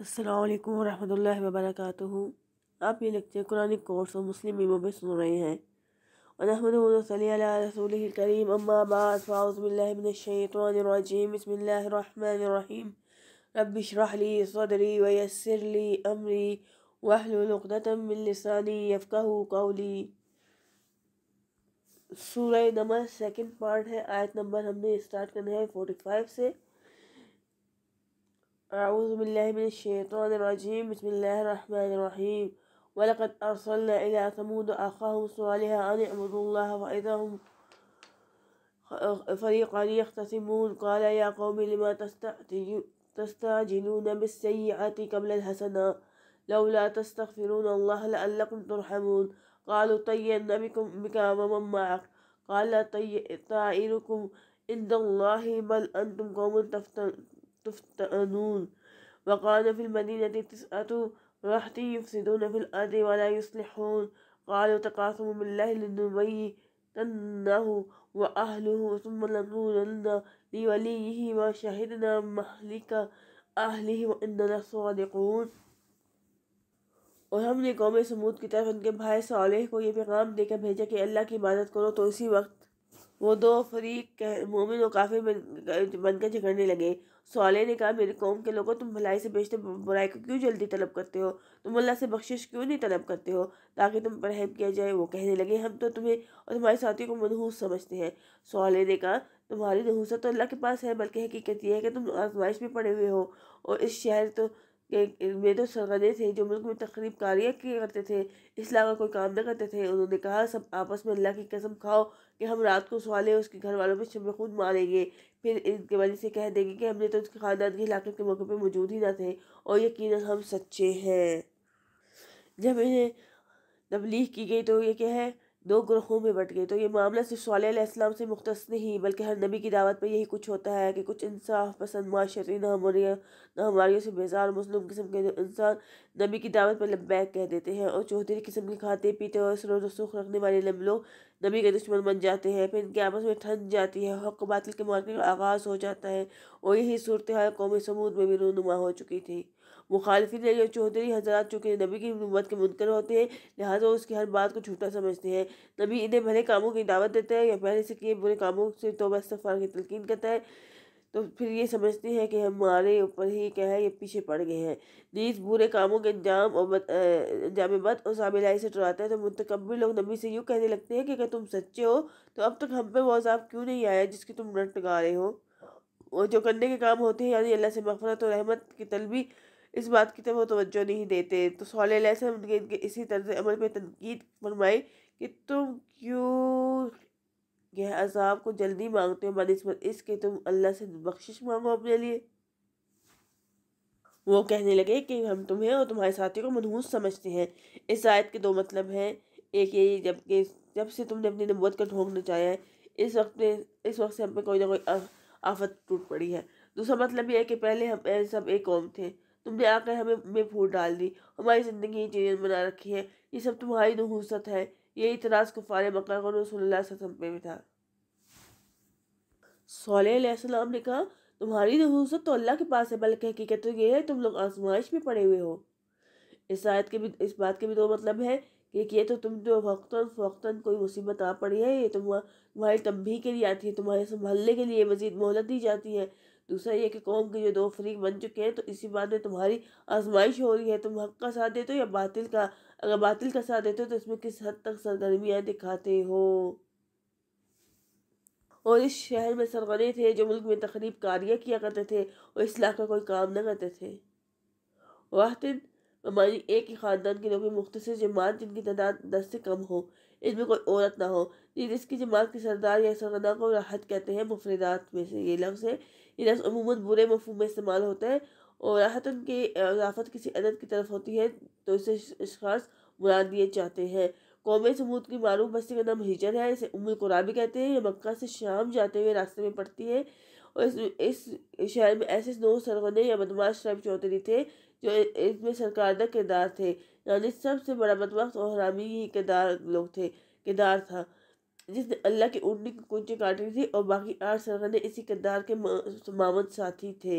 अल्लाम वरहमल वबरक आप ये लेक्चर कुरानी कोर्स और मुस्लिम मीमों में सुन रहे हैं रसूल करीम अम्माबाज़ाउज़बिल्लिमिनशैतवानरजीम बसमीम रबिशरहली सदरी वयसरली अमरी वाहलतमिलसानी यफ़ाहू कौली सूर्य नंबर सेकेंड पार्ट है आयत नंबर हमने स्टार्ट करना है फोर्टी फाइव से أعوذ بالله من الشيطان الرجيم بسم الله الرحمن الرحيم ولقد أرسلنا إلى ثمود أخاهم صالحا أن اعبدوا الله فإذا هم فريقان يختصمون قال يا قوم لما تستعجلون بالسيئات قبل الحسنة لولا تستغفرون الله لعلكم ترحمون قالوا طيرنا بكم بك ومن معك قال طائركم عند الله بل أنتم قوم تفتنون وقال في المدينة تسعة رحت يفسدون في الأرض ولا يصلحون قالوا تقاسم بالله أنه وأهله ثم لنقولن لوليه وشهدنا مهلك أهله وإننا صادقون وهم हमने कौम كتاب की तरफ उनके भाई सालेह को ये पैगाम देकर भेजा कि अल्लाह की इबादत करो तो इसी वो दो फरीक मोमिन और काफिर बन, बनकर झगड़ने लगे सोले ने कहा मेरी कौम के लोगों तुम भलाई से बेचते बुराई को क्यों जल्दी तलब करते हो तुम अल्लाह से बख्शिश क्यों नहीं तलब करते हो ताकि तुम पर रहम किया जाए वो कहने लगे हम तो तुम्हें और तुम्हारे साथियों को मनहूस समझते हैं सोले ने कहा तुम्हारी नहूसत तो अल्लाह के पास है बल्कि हकीकत यह है कि तुम आजमाइश में पड़े हुए हो और इस शहर तो वेदों तो सरगने थे जो मुल्क में तकरीब कारियाँ किया करते थे इस का कोई काम न करते थे उन्होंने कहा सब आपस में अल्लाह की कसम खाओ कि हम रात को सवाले उसके घर वालों पर शब खुद मारेंगे फिर इनके वजह से कह देंगे कि हमने तो उसके ख़ानदान के इलाके के मौके पर मौजूद ही ना थे और यकीन हम सच्चे हैं जब इन्हें तबलीग की गई तो ये क्या है दो ग्रोहों में बट गए तो ये मामला सिर्फ सौल्लाम से मुख्तस नहीं बल्कि हर नबी की दावत पर यही कुछ होता है कि कुछ इंसाफ पसंद हमारे नामरिया नाहमारियों से बेजार मुस्लिम किस्म के इंसान नबी की दावत पर लब्बैक कह देते हैं और चौधरी किस्म के खाते पीते और सर रसूख रखने वाले लोग नबी के दुश्मन बन जाते हैं फिर इनके आपस में ठंड जाती है हक बातिल के मार्के का आगाज़ हो जाता है और यही सूरत हाल कौम समूद में भी रूनुमा हो चुकी थी मुखालफी या चौधरी हजरात चूँकि नबी की नबूत के मुनकर होते हैं लिहाजा उसकी हर बात को झूठा समझते हैं नबी इन्हें भले कामों की दावत देता है या पहले से किए बुरे कामों से तोबा इस्तफ़ार की तलकिन करता है तो फिर ये समझते हैं कि हमारे ऊपर ही क्या है ये पीछे पड़ गए हैं नीज बुरे कामों के अंजाम और जाम बद और सामिलाई से टुराते हैं तो मुतकबिल लोग नबी से यूँ कहने लगते हैं कि अगर तुम सच्चे हो तो अब तक हम पे वो अजाब क्यों नहीं आया जिसकी तुम नट गा रहे हो और जो करने के काम होते हैं यानी अल्लाह से मफरत और रहमत की तलबी इस बात की तरफ तो वो तवज्जो नहीं देते तो सोल उनके इनके इसी तर्ज अमल पर तनकीद फरमाई कि तुम क्यों यह अजाब को जल्दी मांगते हो बनस्बत इसके तुम अल्लाह से बख्शिश मांगो अपने लिए वो कहने लगे कि हम तुम्हें और तुम्हारे साथियों को मनहूस समझते हैं इस आयत के दो मतलब हैं एक यही जबकि जब से तुमने अपनी नबूत का ढोंग नचाया है इस वक्त में इस वक्त से हम पे कोई ना कोई आफत टूट पड़ी है दूसरा मतलब यह है कि पहले हम सब एक कौम थे तुमने आकर हमें में फूट डाल दी हमारी ज़िंदगी ही बना रखी है ये सब तुम्हारी नहूसत तो है ये इतराज़ कुफ़ार मक्का को रसोल्लाम पे भी था सोलह ने कहा तुम्हारी नहूसत तो, तो अल्लाह के पास है बल्कि हकीकत तो ये है तुम लोग आजमाइश में पड़े हुए हो इस आयत के भी इस बात के भी दो मतलब है कि ये तो तुम जो वक्ता फ़ौता कोई मुसीबत आ पड़ी है ये तुम तुम्हारी तंबी के लिए आती है तुम्हारे संभालने के लिए मज़ीद मोहलत दी जाती है दूसरा ये कि कौम के जो दो फरीक बन चुके हैं तो इसी बात में तुम्हारी आजमाइश हो रही है तुम हक का साथ देते हो या बातिल का अगर बातिल का साथ देते हो तो इसमें किस हद तक सरगर्मियाँ दिखाते हो और इस शहर में सरगने थे जो मुल्क में तकरीब कारियाँ किया करते थे और लाख का कोई काम न करते थे वाहिद हमारी एक ही ख़ानदान के लोग मुख्तर जमात जिनकी तादाद दस से कम हो इसमें कोई औरत ना हो जिसकी जमात के सरदार या सरगना को राहत कहते हैं मुफरदात में से ये लफ्ज़ है ये लफ्ज़ अमूमन बुरे मफहम में इस्तेमाल होता है और राहत उनके अदाफत किसी अदद की तरफ होती है तो इसे खास मुराद दिए जाते हैं कौम समूद की मारूफ बस्ती का नाम हिजर है इसे उम्र कोरा भी कहते हैं ये मक्का से शाम जाते हुए रास्ते में पड़ती है और इस इस शहर में ऐसे नौ सरगने या बदमाश शराब चौधरी थे जो इसमें सरकार किरदार थे यानी सबसे बड़ा बदमाश और हरामी ही किरदार लोग थे किरदार था जिसने अल्लाह की उड़नी की कुंजी काटी थी और बाकी आठ सरगने इसी किरदार के मामद साथी थे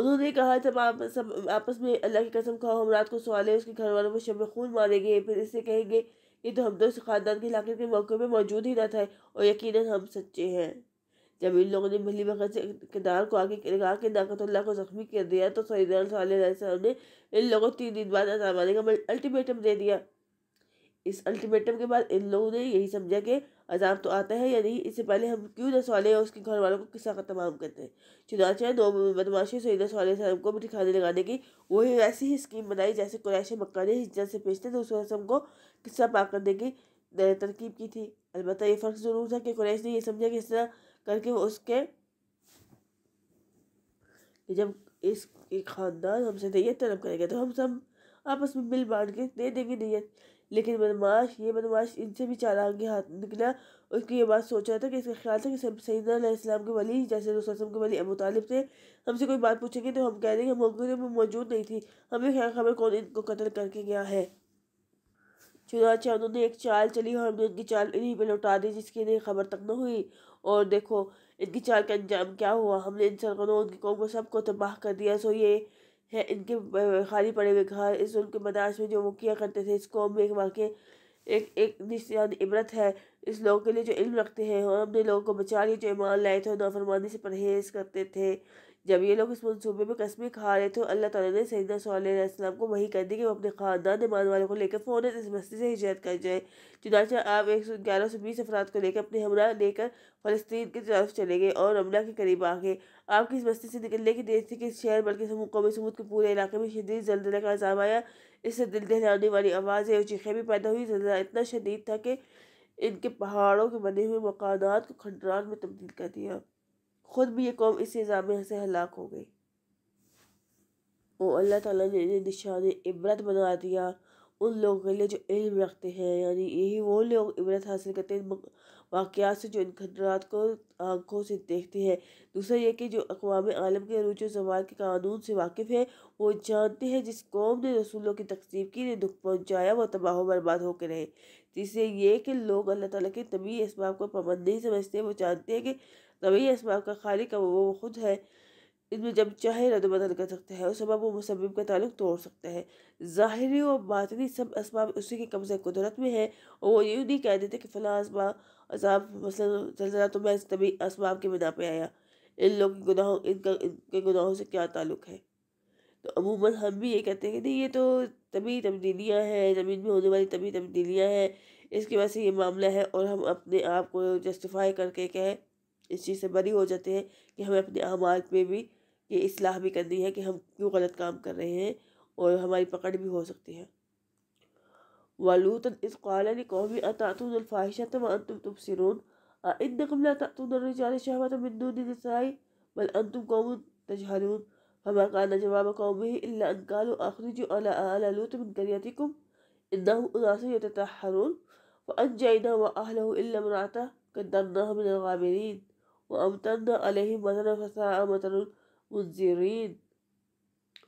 उन्होंने कहा जब आप सब आपस में अल्लाह की कसम खाओ हम रात को सवाल है उसके घर वालों को शब खून मारेंगे फिर इससे कहेंगे ये तो हम तो इस खानदान की इलाके के मौके पर मौजूद ही रहता था और यकीन हम सच्चे हैं जब इन लोगों ने भली बखत से किरदार को आगे लगा के नाकतल्ला को जख्मी कर दिया तो सईद ने इन लोगों को तीन दिन बाद का अल्टीमेटम दे दिया इस अल्टीमेटम के बाद इन लोगों ने यही समझा कि अजाम तो आता है या नहीं इससे पहले हम क्यों न या और उसके घर वालों को किस्सा का तमाम करते हैं चुनाचे दो बदमाशी सईदा सवाल को भी ठिकाने लगाने की वही वैसी ही स्कीम बनाई जैसे कुरैश मक्का ने हिजरत से भेजते दूसरे रसम को किस्सा पाक करने की तरकीब की थी अलबत् ये फ़र्क ज़रूर था कि कुरैश ने यह समझा कि इस तरह करके वो उसके जब इस खानदान हमसे नैयत तलब करेगा तो हम सब आपस में मिल बांट के दे देंगे नैयत लेकिन बदमाश ये बदमाश इनसे भी चालान के हाथ निकला उसकी ये बात सोच रहा था कि इसका ख्याल था कि सब सईदाम के वली जैसे रसम के वली अबू तालिब थे हमसे कोई बात पूछेंगे तो हम कह देंगे मौके में मौजूद नहीं थी हमें ख्याल खबर कौन इनको कतल करके गया है चुनाच उन्होंने एक चाल चली और हमने उनकी चाल इन्हीं पर लौटा दी जिसकी इन्हें खबर तक न हुई और देखो इनकी चाल का अंजाम क्या हुआ हमने इन सरगनों उनकी कौम को सबको तबाह कर दिया सो ये है इनके खाली पड़े हुए घर इस उनके मदाश में जो वो किया करते थे इस कौम में एक वाक़ एक एक निशान इबरत है इस लोगों के लिए जो इल्म रखते हैं और अपने लोगों को बचा लिए जो ईमान लाए थे और नाफरमानी से परहेज़ करते थे जब ये लोग इस मनसूबे में कस्बे खा रहे थे अल्लाह ताला ने सैदा सल्लाम को वही कर दी कि वो अपने ख़ानदान ईमान वालों को लेकर फ़ौर इस बस्ती से हिजरत कर जाए चुनाचा आप एक सौ ग्यारह सौ बीस अफराद को लेकर अपने हमरा लेकर फ़लस्तीन की तरफ चले गए और रमना के करीब आ गए आपकी इस बस्ती से निकलने की देर थी कि शहर बल्कि कौमी समूद के पूरे इलाके में शदीद जल्दला का अजाम आया इससे दिल दहलाने वाली आवाज़ें और चीखें भी पैदा हुई जल्दा इतना शदीद था कि इनके पहाड़ों के बने हुए मकानात को खंडरान में तब्दील कर दिया ख़ुद भी ये कौम इस निज़ाम से हलाक हो गई और अल्लाह ताला ने इन्हें निशान इबरत बना दिया उन लोगों के लिए जो इल्म रखते हैं यानी यही वो लोग इबरत हासिल करते हैं वाक़ात से जो इन खतरात को आंखों से देखते हैं दूसरा ये कि जो अकवाम आलम के अरूज जवाल के कानून से वाकिफ़ है वो जानते हैं जिस कौम ने रसूलों की तकसीब की ने दुख पहुँचाया वो तबाह बर्बाद होकर रहे तीसरे ये कि लोग अल्लाह ताला के तभी इसबाब को पाबंद नहीं समझते वो जानते हैं कि तभी इसबाब का खाली वो, वो खुद है इनमें जब चाहे रद्द बदल कर सकता है और सबब वो मुसबब का ताल्लुक तोड़ सकता है ज़ाहरी और बातनी सब इसबाब उसी के कब्ज़े कुदरत में है और वो यूँ नहीं कह देते कि फ़लाँ इसबा अजाब मसलन तो मैं तभी इसबाब के बिना पे आया इन लोगों के गुनाहों इनका इनके गुनाहों से क्या ताल्लुक़ है तो अमूमन हम भी ये कहते हैं कि नहीं ये तो तभी तब्दीलियाँ हैं ज़मीन में होने वाली तभी तब्दीलियाँ हैं इसके वजह से ये मामला है और हम अपने आप को जस्टिफाई करके कहें इस चीज़ से बरी हो जाते हैं कि हमें अपने अमाल में भी ये इसलाह भी करनी है कि हम क्यों गलत काम कर रहे हैं और हमारी पकड़ भी हो सकती है वलूतन इस कौमी कौमी अतातुलफ़ाहिशत तुम सिरून इन कमला ततुलरजाल शहमत मिनसाई बल अंतुम कौम तजहरून हमा जवाब कौमी ही अनकाल आखरजू अलालूत मिन करियतिकुम इन्नाहु उनासु यततहरून व अनजैना व अहलहु इल्ला मराता कदरना मिन वमतना अलही मसन मुजरीन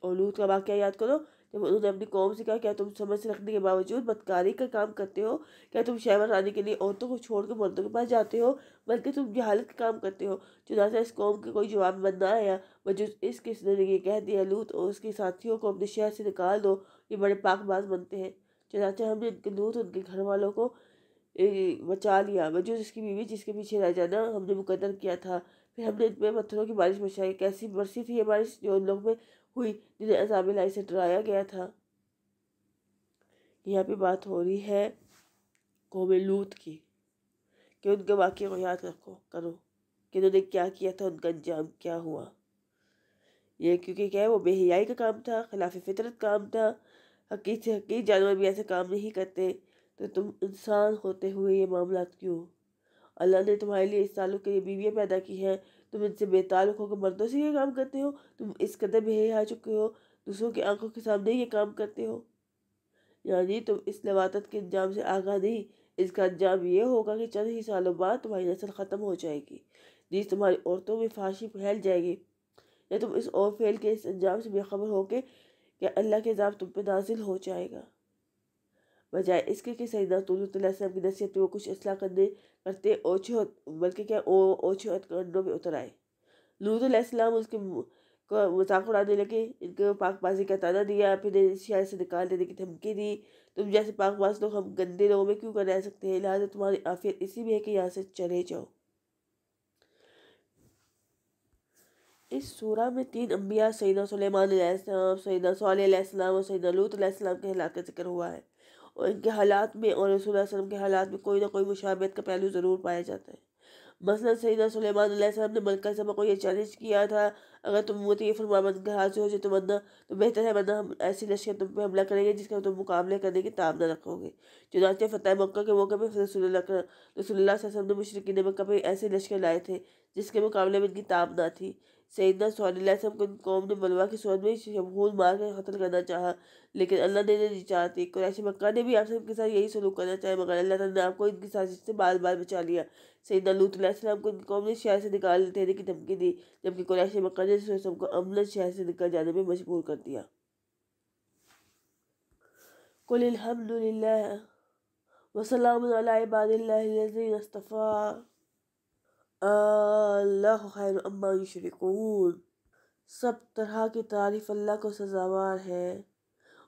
और लूत का वाक्य याद करो जब उन्होंने अपनी कौम से कहा क्या तुम समझ रखने के बावजूद बदकारी का काम करते हो क्या तुम शहर आने के लिए औरतों को छोड़कर मर्दों के पास जाते हो बल्कि तुम जहालत का काम करते हो चुनाचा इस कौम का कोई जवाब बन ना आया बजूस इस किसने ये कह दिया लूत और उसके साथियों को अपने शहर से निकाल दो ये बड़े पाकबाज बनते हैं चुनाचा हमने इनके लूत उनके घर वालों को बचा लिया जो जिसकी बीवी जिसके पीछे रह जाना हमने मुकदर किया था फिर हमने इतने पत्थरों की बारिश मचाई कैसी बरसी थी ये बारिश जो उन लोग में हुई जिन्हें अजाम लाई से डराया गया था यहाँ पे बात हो रही है कौम लूत की कि उनके वाक्य को याद रखो करो कि उन्होंने क्या किया था उनका अंजाम क्या हुआ ये क्योंकि क्या है वो बेहयाई का काम था खिलाफ फितरत काम था हकीक से हकीक जानवर भी ऐसे काम नहीं करते तो तुम इंसान होते हुए ये मामला क्यों अल्लाह ने तुम्हारे लिए इस ताल्लुक़ के लिए बीवियाँ पैदा की हैं तुम इनसे बेतालुक होकर मर्दों से ये काम करते हो तुम इस कदर आ चुके हो दूसरों की आंखों के सामने ये काम करते हो यानी तुम इस लवात के इंजाम से आगा नहीं इसका अंजाम ये होगा कि चंद ही सालों बाद तुम्हारी नस्ल ख़त्म हो जाएगी जिस तुम्हारी औरतों में फांसी फैल जाएगी या तुम इस और फैल के इस अंजाम से बेखबर होके क्या अल्लाह के जाम तुम पर नाजिल हो जाएगा बजाय इसके कि सही दस्तूम की नसीहत में वो कुछ असलाह करने करते ओछे बल्कि क्या ओ ओछे हथकंडों में उतर आए लूतम उसके को मजाक उड़ाने लगे इनको पाकबाजी का ताना दिया फिर शहर से निकाल देने की धमकी दी तुम जैसे पाकबाज लोग हम गंदे लोगों में क्यों कर रह सकते हैं लिहाजा तुम्हारी आफियत इसी में है कि यहाँ से चले जाओ इस सूरा में तीन अम्बिया सैदा सलेमान सैदा सलाम और सैदा लूत के हिला का जिक्र हुआ है और इनके हालात में और रसूल वसलम के हालात में कोई ना कोई मुशाबत का पहलू ज़रूर पाया जाता है मसला सईदा सुलेमान ने मलका समा को यह चैलेंज किया था अगर तुम मोती फरमा बनकर हाजिर हो जाए तो वरना तो बेहतर है वरना हम ऐसी लश्कर तुम पे हमला करेंगे जिसका तुम मुकाबले करने की ताब न रखोगे चुनाचे फ़तेह मक्का के मौके पर रसोल्ला ने मशरकिन मक्का पर ऐसे लश्कर लाए थे जिसके मुकाबले में इनकी ताब ना थी सैदा सोनिलसम को कौम ने मलबा के सौद में मार कर कतल करना चाहा लेकिन अल्लाह ने नहीं निचार कुरैश मक्का ने भी आप सब के साथ यही सलूक करना चाहे मगर अल्लाह ताला ने आपको इनकी साजिश से बार बार बचा लिया सैदा लूतम को इनकी कौम ने शहर से निकाल देने की धमकी दी जबकि कुरैश मक्का ने सोसम को अमला शहर से निकल जाने में मजबूर कर दिया कुल अलहमदिल्ला वसलम अल्लाह खैर अम्मा शरीकून सब तरह की तारीफ अल्लाह को सजावार है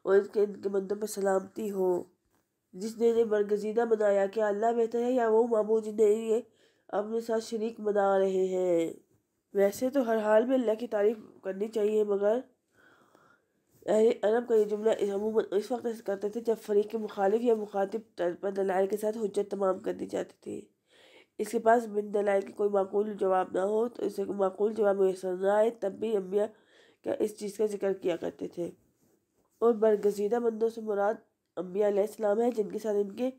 और इनके इनके बंदों पर सलामती हो जिसने इन्हें बरगजीदा बनाया क्या अल्लाह बेहतर है या वो मामू जिन्हें ये अपने साथ शरीक बना रहे हैं वैसे तो हर हाल में अल्लाह की तारीफ करनी चाहिए मगर अहर अरब का ये जुमला अमूमन इस वक्त करते थे जब फरीक के मुखालिफ या मुखातिब पर दलाल के साथ हजत तमाम कर दी जाती थी इसके पास बिन दलाइल के कोई माकूल जवाब ना हो तो इसे माकूल जवाब मैसर ना आए तब भी अम्बिया का इस चीज़ का जिक्र किया करते थे और बरगजीदा बंदों से मुराद अम्बिया है जिनके साथ इनके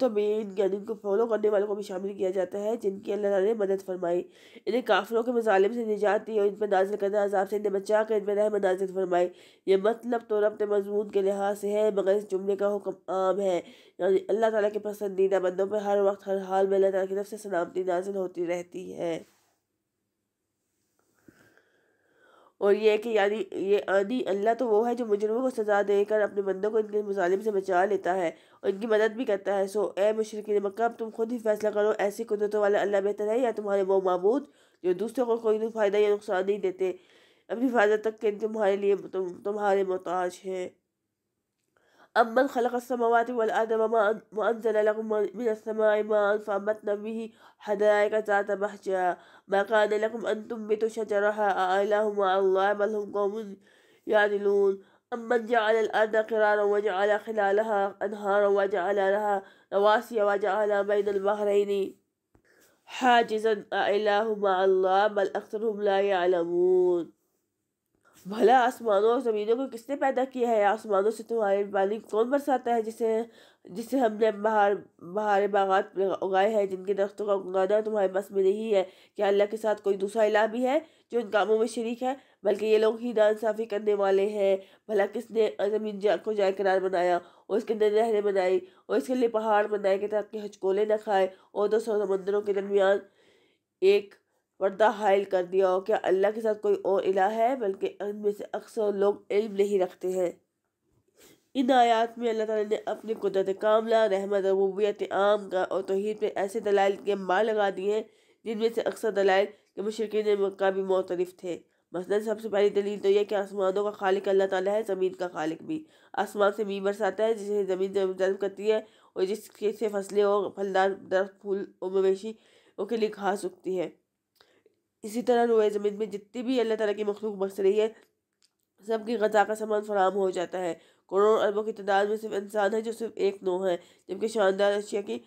तो में इन को फॉलो करने वालों को भी शामिल किया जाता है जिनकी अल्लाह ने मदद फरमाई इन्हें काफिलों के मजालिम से निजात दी और इन पर नाजिल करना अजाब से इन्हें बचा कर इन पर रहम नाजिल फरमाई ये मतलब तो रब मजमून के लिहाज से है मगर इस जुमले का हुक्म आम है यानी अल्लाह ताला के पसंदीदा बंदों पर हर वक्त हर हाल में अल्लाह ताला की तरफ से सलामती नाजिल होती रहती है और ये है कि यानी ये आनी अल्लाह तो वो है जो मुजरमों को सज़ा देकर अपने बंदों को इनके मुजालिम से बचा लेता है और इनकी मदद भी करता है सो ए मशरकिन मक्का अब तुम खुद ही फैसला करो ऐसी कुदरतों वाला अल्लाह बेहतर है या तुम्हारे वो मबूद जो दूसरों को कोई तो फ़ायदा या नुकसान नहीं देते अपनी हिफाजत तक के तुम्हारे लिए तुम तुम्हारे मोहताज हैं أمن خلق السماوات والأرض أنزل لكم من السماء ماء فأنبتنا به حدائق ذات بهجة ما كان لكم أن تنبتوا شجرها أإله مع الله بل هم قوم يعدلون أمن جعل الأرض قرارا وجعل خلالها أنهارا وجعل لها رواسي وجعل بين البحرين حاجزا أإله مع الله بل أكثرهم لا يعلمون भला आसमानों और ज़मीनों को किसने पैदा किया है आसमानों से तुम्हारे पानी कौन बरसाता है जिसे जिसे हमने बाहर बाहर बागात उगाए हैं जिनके दरख्तों का उगाना तुम्हारे बस में नहीं है क्या अल्लाह के साथ कोई दूसरा इला भी है जो इन कामों में शरीक है बल्कि ये लोग ही नानसाफ़ी करने वाले हैं भला किसने ज़मीन जा, को जाए करार बनाया और इसके अंदर नहरें बनाई और इसके लिए पहाड़ बनाए कि ताकि हचकोले न खाए और दो सौ समंदरों के दरमियान एक वर्दा हायल कर दिया हो क्या अल्लाह के साथ कोई और इला है बल्कि इनमें से अक्सर लोग इल्म नहीं रखते हैं इन आयात में अल्लाह ताला ने अपनी कुदरत कामला रहमत रबूबियत आम का और तोहद पर ऐसे दलाइल के मार लगा दिए हैं जिनमें से अक्सर दलाइल के मशरकिन मक्का भी मोतरफ थे मसलन सबसे पहली दलील तो यह कि आसमानों का खालिक अल्लाह ताला है ज़मीन का खालिक भी आसमान से मी बरसाता है जिसे ज़मीन जल्द करती है और जिसके से फसलें और फलदार दर फूल और मवेशी उनके लिए घास उगती है इसी तरह रोए ज़मीन में जितनी भी अल्लाह तला की मखलूक बस रही है सब की गजा का सामान फराम हो जाता है करोड़ों अरबों की तादाद में सिर्फ इंसान है जो सिर्फ एक नौ है जबकि शानदार अशिया की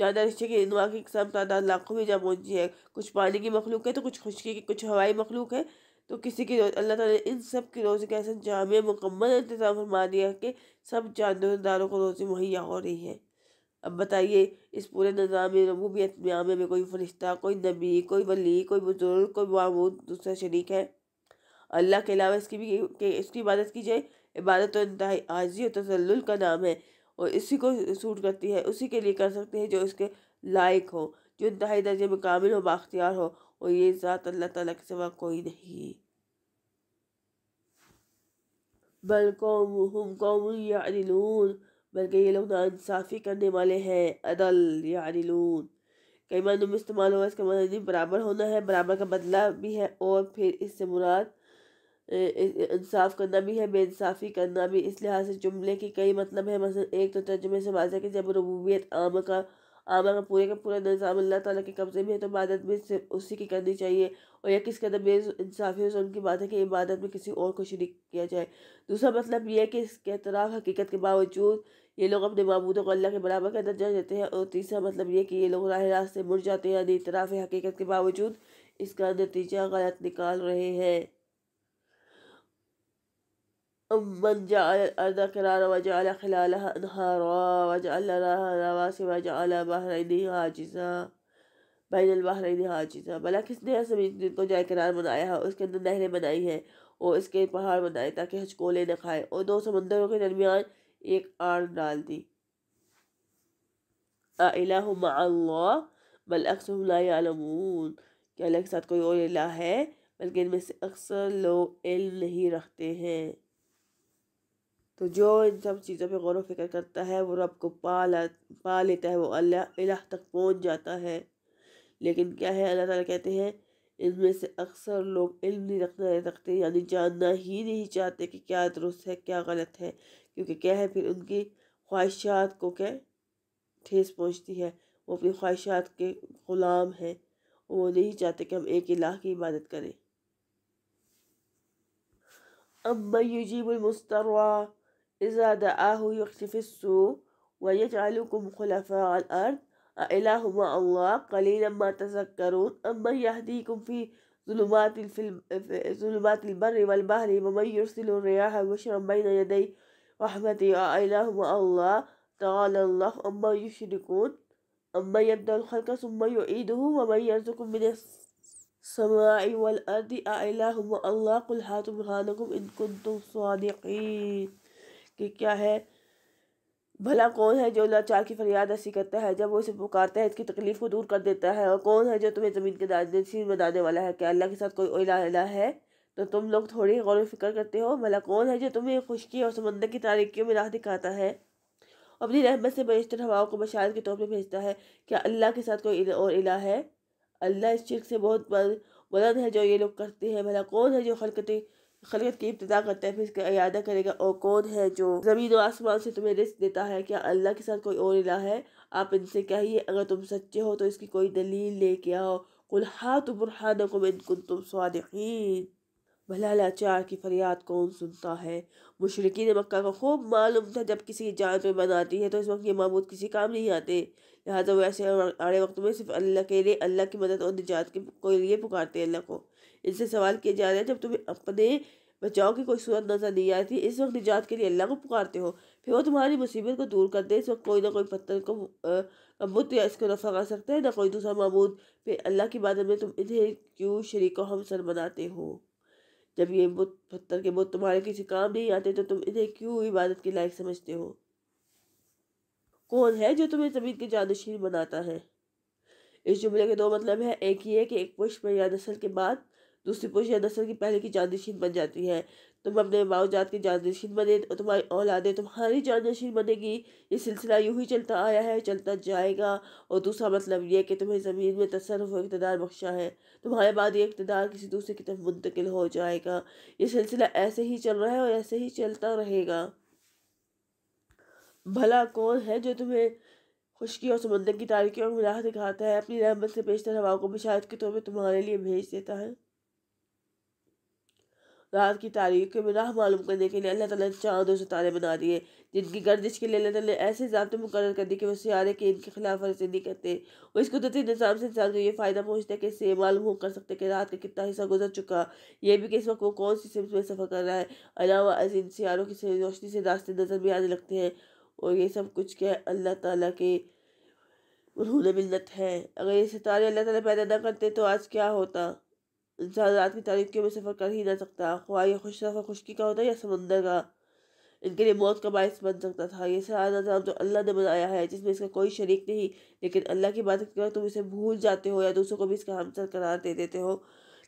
शानदार अशिया की इनवा की सब तादाद लाखों में जा पहुँची है कुछ पानी की मखलूक है तो कुछ खुशकी की कुछ हवाई मखलूक है तो किसी की अल्लाह ताला ने इन सब की रोज़ का ऐसा जाम मुकम्मल इंतजाम फरमा दिया कि सब जानदारों को रोज़ी मुहैया हो रही है अब बताइए इस पूरे निज़ाम रबूबियत में आमे में कोई फरिश्ता कोई नबी कोई वली कोई बुजुर्ग कोई मामूद दूसरा शरीक है अल्लाह के अलावा इसकी भी के इसकी इबादत की जाए इबादत तो इंतहाई आजी और तसल्लुल का नाम है और इसी को सूट करती है उसी के लिए कर सकते हैं जो इसके लायक हो जो इंतहाई दर्जे में कामिल हो बाख्तियार हो और ये ज़ात अल्लाह ताला के सिवा कोई नहीं बल कौम कौम यादिलून बल्कि ये लोग नासाफ़ी करने वाले हैं अदल यानिलून कई मानों में इस्तेमाल हुआ इसका मतलब बराबर होना है बराबर का बदला भी है और फिर इससे मुराद इंसाफ करना भी है बेानसाफ़ी करना भी इस लिहाज से जुमले की कई मतलब है मसल एक तो तर्जुमे से वाजह कि जब रबूबियत आम का आमा का पूरे का पूरा निज़ाम अल्लाह ताला के कब्ज़े में है तो इबादत भी सिर्फ उसी की करनी चाहिए और यह किस कदर बेानसाफ़ी हो उनकी बात है कि इबादत में किसी और को शरीक किया जाए दूसरा मतलब यह है कि इसके अतराफ़ हकीकत के बावजूद ये लोग अपने मबूदों को अल्लाह के बराबर का दर्जा देते हैं और तीसरा मतलब ये कि ये लोग राह रास्ते मुड़ जाते हैं इतराफ़ हकीकत के बावजूद इसका नतीजा गलत निकाल रहे हैं हाजिजा भला किसने असमीन को जाए करार बनाया है उसके अंदर नहरें बनाई हैं और इसके पहाड़ बनाए ताकि हचकोले न खाए और दो समंदरों के दरमियान एक आर डाल दी अल्लाह बल अक्सरमून कि अल्लाह के साथ कोई और इला है बल्कि इनमें से अक्सर लोग इल्म नहीं रखते हैं तो जो इन सब चीज़ों पे गौर फिक्र करता है वो रब को पा ला पा लेता है वो अल्लाह अल्लाह तक पहुंच जाता है लेकिन क्या है अल्लाह ताला कहते हैं इनमें से अक्सर लोग इल्म नहीं रखना रखते यानी जानना ही नहीं चाहते कि क्या दुरुस्त है क्या गलत है क्योंकि क्या है फिर उनकी ख्वाहिशात को क्या ठेस पहुंचती है वो अपनी ख्वाहिशात के ग़ुलाम हैं वो नहीं चाहते कि हम एक इलाह की इबादत करें अम्मा युजीबुलमस्तरा इज़ा दआहु यकशफ़िस्सू व यजअलुकुम खुलफ़ा अल-अर्द अइलाहुमा अल्लाह कलीलन मा तज़क्करून अम्मा यहदीकुम फी ظلمات البر والبحر ومن يرسل الرياح بشرا بين يدي rahmeti ya ilahum Allah Teala Allah amma yüşrikun amma yabdal halka summa yu'iduhu ve men yerzukum mines السماء والأرض أإله الله قل هاتوا برهانكم इन कुंतुम صادقين कि क्या है भला कौन है जो लाचार की फरियाद ऐसी करता है जब वो उसे पुकारता है इसकी तकलीफ़ को दूर कर देता है और कौन है जो तुम्हें ज़मीन के दादे में वाला है क्या अल्लाह के साथ कोई ओला है तो तुम लोग थोड़ी गौर फिक्र करते हो भला कौन है जो तुम्हें खुशकी और समंदर की तारीखियों में राह दिखाता है अपनी रहमत से बरिश्तर हवाओं को बशारत के तौर पर भेजता है क्या अल्लाह के साथ कोई और इला है अल्लाह इस चीज़ से बहुत बुलंद है जो ये लोग करते हैं भला कौन है जो खलकती खलकत की इब्तदा करता है फिर इसका अदा करेगा और कौन है जो ज़मीन और आसमान से तुम्हें रिस्क देता है क्या अल्लाह के साथ कोई और इला है आप इनसे कहिए अगर तुम सच्चे हो तो इसकी कोई दलील लेके आओ कुल हाथ बुरहान को तुम स्वादीन भला लाचार की फरियाद कौन सुनता है मुशरकिन मक्का को खूब मालूम था जब किसी की जान मन बनाती है तो इस वक्त ये मामूद किसी काम नहीं आते लिहाजा वो ऐसे आड़े वक्त में सिर्फ अल्लाह के लिए अल्लाह की मदद और निजात के लिए पुकारते हैं अल्लाह को इनसे सवाल किए जा रहे हैं जब तुम्हें अपने बचाव की कोई सूरत नजर नहीं आती इस वक्त निजात के लिए अल्लाह को पुकारते हो फिर वो तुम्हारी मुसीबत को दूर कर दे इस वक्त कोई ना कोई पत्थर को बुत या इसको रफा कर सकते हैं ना कोई दूसरा मामूद फिर अल्लाह की बादल में तुम इन्हें क्यों शरीक हम सर बनाते हो जब ये बुत पत्थर के बुत तुम्हारे किसी काम नहीं आते तो तुम इन्हें क्यों इबादत के लायक समझते हो कौन है जो तुम्हें ज़मीन के जानशीन बनाता है इस जुमले के दो मतलब है एक ये कि एक पुष्प या नस्ल के बाद दूसरी पुरुष या नस्ल की पहले की जानशीन बन जाती है तुम अपने माओ जात की जानशीन बने और तो तुम्हारी औलादें तुम्हारी जानशीन बनेगी ये सिलसिला यूं ही चलता आया है चलता जाएगा और दूसरा मतलब ये कि तुम्हें ज़मीन में तसरफ व इकतदार बख्शा है तुम्हारे बाद ये इकतदार किसी दूसरे की तरफ मुंतकिल हो जाएगा ये सिलसिला ऐसे ही चल रहा है और ऐसे ही चलता रहेगा भला कौन है जो तुम्हें खुशकी और समंदर की तारीखी और मिलाह दिखाता है अपनी रहमत से पेशतर हवाओं को बिशात के तौर पर तुम्हारे लिए भेज देता है रात की तारीख के राह मालूम करने के लिए अल्लाह ताला ने चांद और सितारे बना दिए जिनकी गर्दिश के लिए अल्लाह ताला ने ऐसे ज़ाबते मुकर कर दी कि वो सियारे के इनके खिलाफ वर्जी नहीं करते और इस कुदरती निज़ाम से इंसान को ये फ़ायदा पहुँचता है कि इससे मालूम हो कर सकते कि रात का कितना हिस्सा गुजर चुका ये भी कि इस वक्त वो कौन सी सिम्स में सफ़र कर रहा है अलावा इन सियारों की रोशनी से रास्ते नज़र भी आने लगते हैं और ये सब कुछ क्या अल्लाह ताला के उन्होंने मिलत है अगर ये सितारे अल्लाह ताला पैदा ना करते तो आज क्या होता इंसान रात की तारीखियों में सफ़र कर ही ना सकता ख्वा यह खुश सफ़र खुशकी का होता या समंदर का इनके लिए मौत का बायस बन सकता था ये सारा नज़ाम तो अल्लाह ने बनाया है जिसमें इसका कोई शरीक नहीं लेकिन अल्लाह की बात कर तुम इसे भूल जाते हो या दूसरों को भी इसका हमसर करार दे देते हो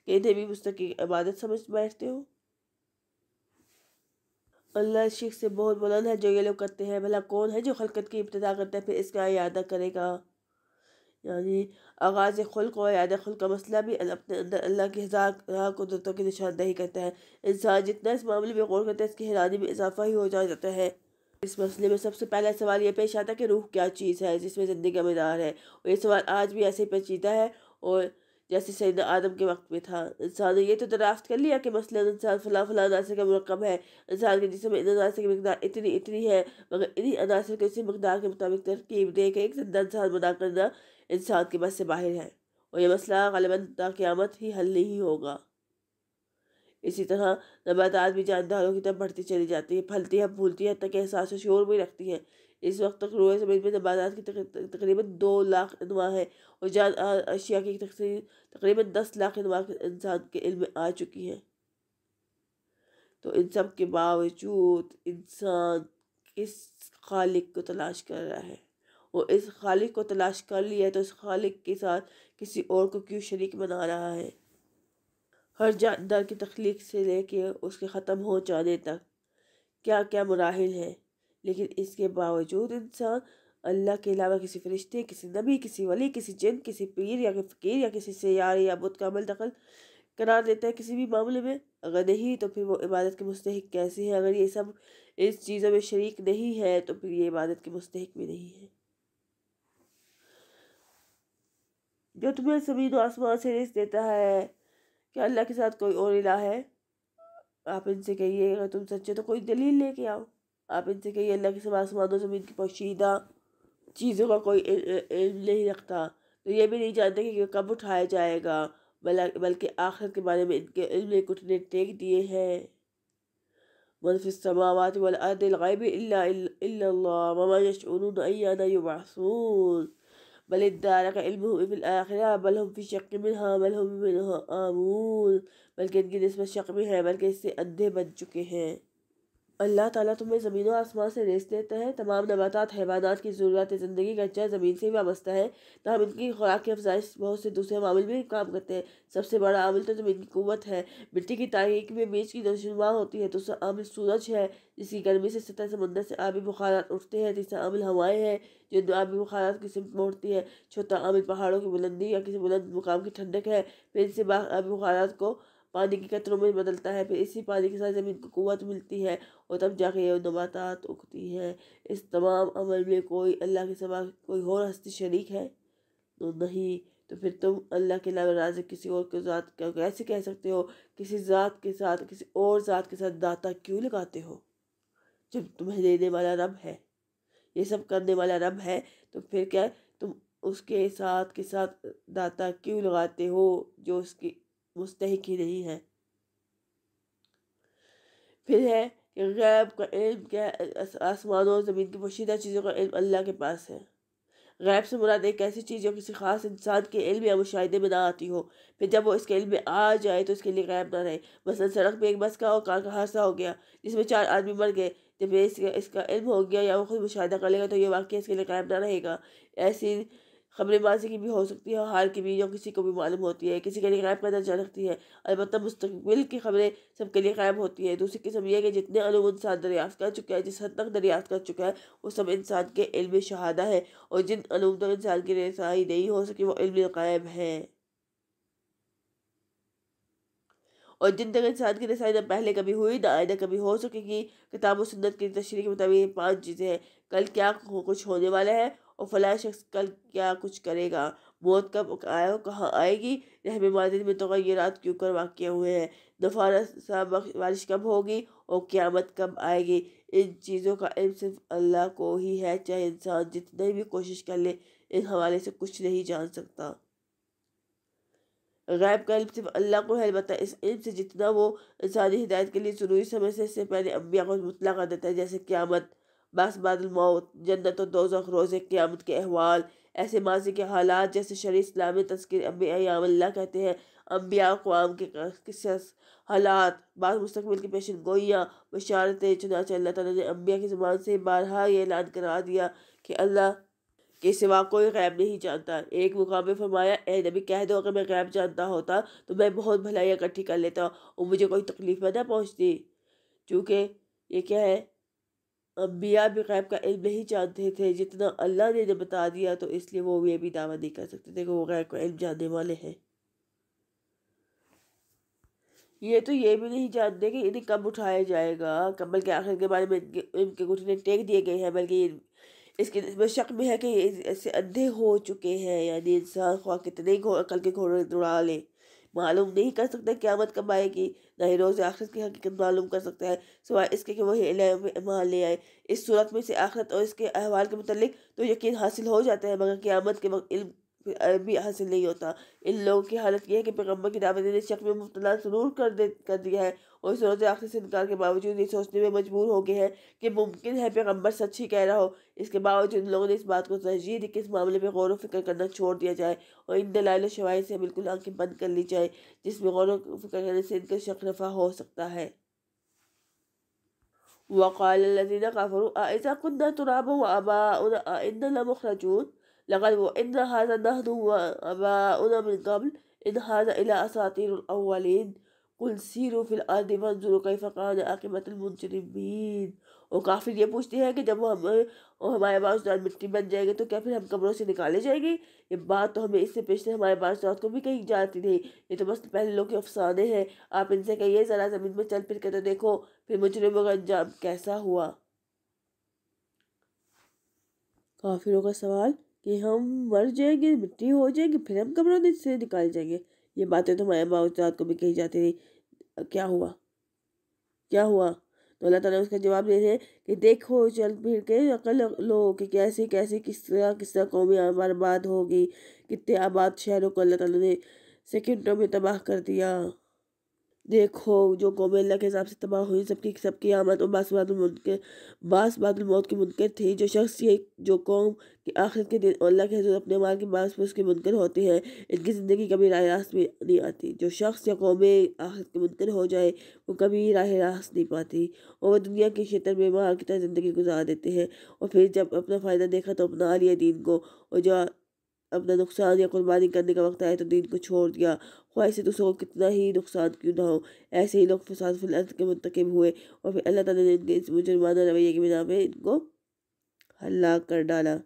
कि इन्हें भी मुस्तक की इबादत समझ बैठते हो अल्लाह शिख से बहुत बुलंद है जो ये लोग करते हैं भला कौन है जो खलकत की इब्तदा करता है फिर इसका अदा करेगा यानी आगाज़ खुल्क और याद खुल का मसला भी अपने अंदर अल्लाह की हज़ार कुदरतों की निशानदही करता है इंसान जितना इस मामले में गौर करता है इसकी हैरानी में इजाफा ही हो जाता है इस मसले में सबसे पहला सवाल ये पेश आता है कि रूह क्या चीज़ है जिसमें ज़िंदगी का मदार है और ये सवाल आज भी ऐसे पेचीदा है और जैसे सैद आदम के वक्त में था इंसान ने यह तो दराफ्त कर लिया कि मसला इंसान फला फला अनासर का मरकब है इंसान के जिसमें इन अनासर की मकदार इतनी इतनी है मगर इन्हीं अनासर को इसी मकदार के मुताबिक तरकीब दे के एक जिंदा इंसान बना करना इंसान की बस से बाहर है और यह मसला गलबा क़्यामत ही हल नहीं होगा इसी तरह नबातात भी जानदारों की तरफ बढ़ती चली जाती है फलती है फूलती है तक एहसास शोर भी रखती है इस वक्त तक रोए समेत में नबातात की तकरीबन दो लाख अनवा है और जान अशिया की तकरीबन दस लाख अनवा इंसान के इल्म आ चुकी हैं तो इन सब के बावजूद इंसान किस खालिक को तलाश कर रहा है वो इस खालिक को तलाश कर लिया है तो इस खालिक के साथ किसी और को क्यों शरीक बना रहा है हर जानदार की तख्लीक से लेके उसके ख़त्म हो जाने तक क्या क्या मराहल हैं लेकिन इसके बावजूद इंसान अल्लाह के अलावा किसी फरिश्ते किसी नबी किसी वली किसी जिन किसी पीर या फ़कीर या किसी सैार या बुत का अमल दखल करार देता है किसी भी मामले में अगर नहीं तो फिर वो इबादत के मुस्तक कैसे हैं अगर ये सब इस चीज़ों में शरीक नहीं है तो फिर ये इबादत के मुस्तक भी नहीं है जो तुम्हें सभी दो आसमान से रिस्क देता है क्या अल्लाह के साथ कोई और इला है आप इनसे कहिए अगर तुम सच्चे तो कोई दलील लेके आओ आप इनसे कहिए अल्लाह के सब आसमान और ज़मीन की पोशीदा चीज़ों का कोई इल्म नहीं रखता तो ये भी नहीं जानते कि कब उठाया जाएगा बल्कि आखिर के बारे में इनके इल्म ने कुछ ने टेक दिए हैं मनफिसमावत वलगाब वमा यशून अयाना युबासून بل ادارك علمهم في الآخرة بل هم في شق منها بل هم منها آمون بल्कि इनकी नस्बत शक में है बल्कि इससे अंधे बन अल्लाह ताला तुम्हें ज़मीन और आसमान से रेस देता है तमाम नबाता हैवाना की ज़रूरत ज़िंदगी का अच्छा ज़मीन से ही वाबस्ता है तहम तो इनकी खुराक की अफजाइश बहुत से दूसरे मामल भी काम करते हैं सबसे बड़ा आमिल तो ज़मीन की कुत है मिट्टी की तारीख में बीच की नशुमा होती है दूसरा तो आमिल सूरज है जिसकी गर्मी से सतह समंदर से आबी बुखार उठते हैं तीसरा अमल हवाएँ हैं जो आबी बुखार की सिमत में उठती है छोटा आमिल पहाड़ों की बुलंदी या किसी बुलंद मुकाम की ठंडक है फिर इनसे आबी बुखार को पानी की कतरों में बदलता है फिर इसी पानी के साथ ज़मीन को कुत तो मिलती है और तब जाके ये नबातात उगती हैं इस तमाम अमल में कोई अल्लाह के सवा कोई और हस्ती शरीक है तो नहीं तो फिर तुम अल्लाह के अलावा राज किसी और के ज़ात क्या कैसे कह सकते हो किसी ज़ात के साथ किसी और ज़ात के साथ दाता क्यों लगाते हो जब तुम्हें देने वाला रब है ये सब करने वाला रब है तो फिर क्या तुम उसके साथ के साथ दाता क्यों लगाते हो जो उसकी मुस्तकी नहीं है फिर है कि गैब का इल्म क्या आसमानों और ज़मीन की पोशीदा चीज़ों का इल्म अल्लाह के पास है गैब से मुराद एक ऐसी चीज़ जो किसी खास इंसान के इल्म या मुशाहे में ना आती हो फिर जब वो इसके इल्म में आ जाए तो इसके लिए गैब ना रहे मसलन सड़क पर एक बस का और कार का हादसा हो गया जिसमें चार आदमी मर गए जब इसका इसका इल्म हो गया या वो खुद मुशाह कर लेगा तो ये वाक्य इसके लिए गैब ना रहेगा ऐसी ख़बरें माजी की भी हो सकती है हाल की भी जो किसी को भी मालूम होती है किसी के लिए गायब करना जा सकती है अलबत्त मतलब मुस्तबिल की ख़बरें सबके लिए गायब होती है दूसरी किस्म यह है कि जितने अलूम इंसान दरियाफ़त कर चुका है जिस हद तक दरियाफ़त कर चुका है वो सब इंसान के इल्म शहादा है और जिन अलूम तक तो इंसान की रसाई नहीं हो सकी वो इल्म है और जिन तक इंसान की रसाई ना पहले कभी हुई ना आए ना कभी हो सकेगी किताब सुन्नत की तशरी के मुताबिक पाँच चीज़ें हैं कल क्या कुछ होने वाला है और फला शख्स कल क्या कुछ करेगा मौत कब आए और कहाँ आएगी मादिन में तो ये रात क्यों कर वाक़ हुए हैं दफारा बारिश कब होगी और क़्यामत कब आएगी इन चीज़ों का इल्म सिर्फ अल्लाह को ही है चाहे इंसान जितनी भी कोशिश कर ले इन हवाले से कुछ नहीं जान सकता गैब का इल्म सिर्फ अल्लाह को है अलबत् इस इल्म से जितना वो इंसानी हिदायत के लिए ज़रूरी से इससे पहले अम्बिया को मुतला कर देता है जैसे क्यामत मौत जन्नत और दोजख रोज़ क़्यामत के अहवाल ऐसे माजी के हालात जैसे शरी इस्लामी तस्कर अम्बिया कहते हैं अम्बिया अवाम के हालात बाद मुस्तबिल की पेशन गोइयाँ बशारतें चुनाच अल्लाह तला ने अम्बिया की ज़ुबान से बारहा ये ऐलान करा दिया कि अल्लाह के सिवा कोई गैब नहीं जानता एक मुकाम में फरमाया नबी कह दो अगर मैं गैब जानता होता तो मैं बहुत भलाई इकट्ठी कर लेता और मुझे कोई तकलीफ ना पहुँचती चूँकि ये क्या है अम्बिया भी गैब का इल्म नहीं जानते थे जितना अल्लाह ने बता दिया तो इसलिए वो ये भी दावा नहीं कर सकते थे कि वो गैब का इल्म जानने वाले हैं ये तो ये भी नहीं जानते कि इन्हें कब उठाया जाएगा कब बल्कि आखिर के बारे में इनके घुटने टेक दिए गए हैं बल्कि इसके इसमें शक में है कि ऐसे अंधे हो चुके हैं यानी इंसान ख्वा कितने ही अकल के घोड़े दौड़ा ले मालूम नहीं कर क्या मत कब आएगी नहीं रोज़ आखिरत की हकीकत मालूम कर सकता है सिवाय इसके कि वही ईमान ले आए इस सूरत में से आखिरत और इसके अहवाल के मतलब तो यकीन हासिल हो जाता है मगर क़्यामत के वक्त भी हासिल नहीं होता इन लोगों की हालत यह है कि पैगम्बर की दावत ने शक में मुबतला जरूर कर दे कर दिया है और सूरत आखिर से इनकार के बावजूद ये सोचने में मजबूर हो गए हैं कि मुमकिन है पैगम्बर सच ही कह रहा हो इसके बावजूद लोगों ने इस बात को तरजीह दी कि इस मामले में गौर फिक्र करना छोड़ दिया जाए और इन दलाल शवाद से बिल्कुल आंखें बंद कर ली जाए जिसमें गौर फिक्र करने से इनका शक रफा हो सकता है वक़ाल काफर आइज़ा कुन्ना तुराब आबा आइंदा लमखरजून لقد وإن هذا النهر أباؤنا من قبل إن هذا إلى أساطير الأولين قل سيروا في الأرض فانظروا كيف كان عاقبة المجرمين और काफिर ये पूछते हैं कि जब हम और हमारे बाशदार मिट्टी बन जाएंगे तो क्या फिर हम कब्रों से निकाले जाएंगे ये बात तो हमें इससे पिछले हमारे बाशदार को भी कहीं जाती नहीं ये तो बस पहले लोग के अफसाने हैं आप इनसे कहिए ज़रा ज़मीन में चल फिर के तो देखो फिर मुजरिमों का अंजाम कैसा हुआ काफिरों का सवाल कि हम मर जाएंगे मिट्टी हो जाएंगे फिर हम कब्रों से निकाल जाएंगे ये बातें तो हमारे माँ उस्ताद को भी कही जाती थी क्या हुआ क्या हुआ तो अल्लाह ताला उसका जवाब दे रहे कि देखो चल फिर के अकल लो कि कैसे कैसे किस तरह किस तरह कौमी बर्बाद होगी कितने आबाद शहरों को अल्लाह ताला ने सेकेंडों में तबाह कर दिया देखो जो कौमेला के हिसाब से तबाह हुई सबकी सबकी आमद और बहादुर मौत की मुनकर थी जो शख्स ये जो कौम के आखिरत के दिन अल्लाह के हजूर अपने माल के बास पर उसके मुनकर होते हैं इनकी ज़िंदगी कभी राह रास्त में नहीं आती जो शख्स या कौम आखिरत के मुनकर हो जाए वो कभी राह रास्त नहीं पाती और वह दुनिया के क्षेत्र में मार की तरह ज़िंदगी गुजार देते हैं और फिर जब अपना फ़ायदा देखा तो अपना आलिया दीन को और जो अपना नुकसान या कुर्बानी करने का वक्त आया तो दीन को छोड़ दिया ख्वाह से दूसरों को कितना ही नुकसान क्यों ना हो ऐसे ही लोग फसाद फिलत के मुंतकब हुए और फिर अल्लाह ताला ने इनके इस मुजरमाना रवैये के बिना में इनको हल्ला कर डाला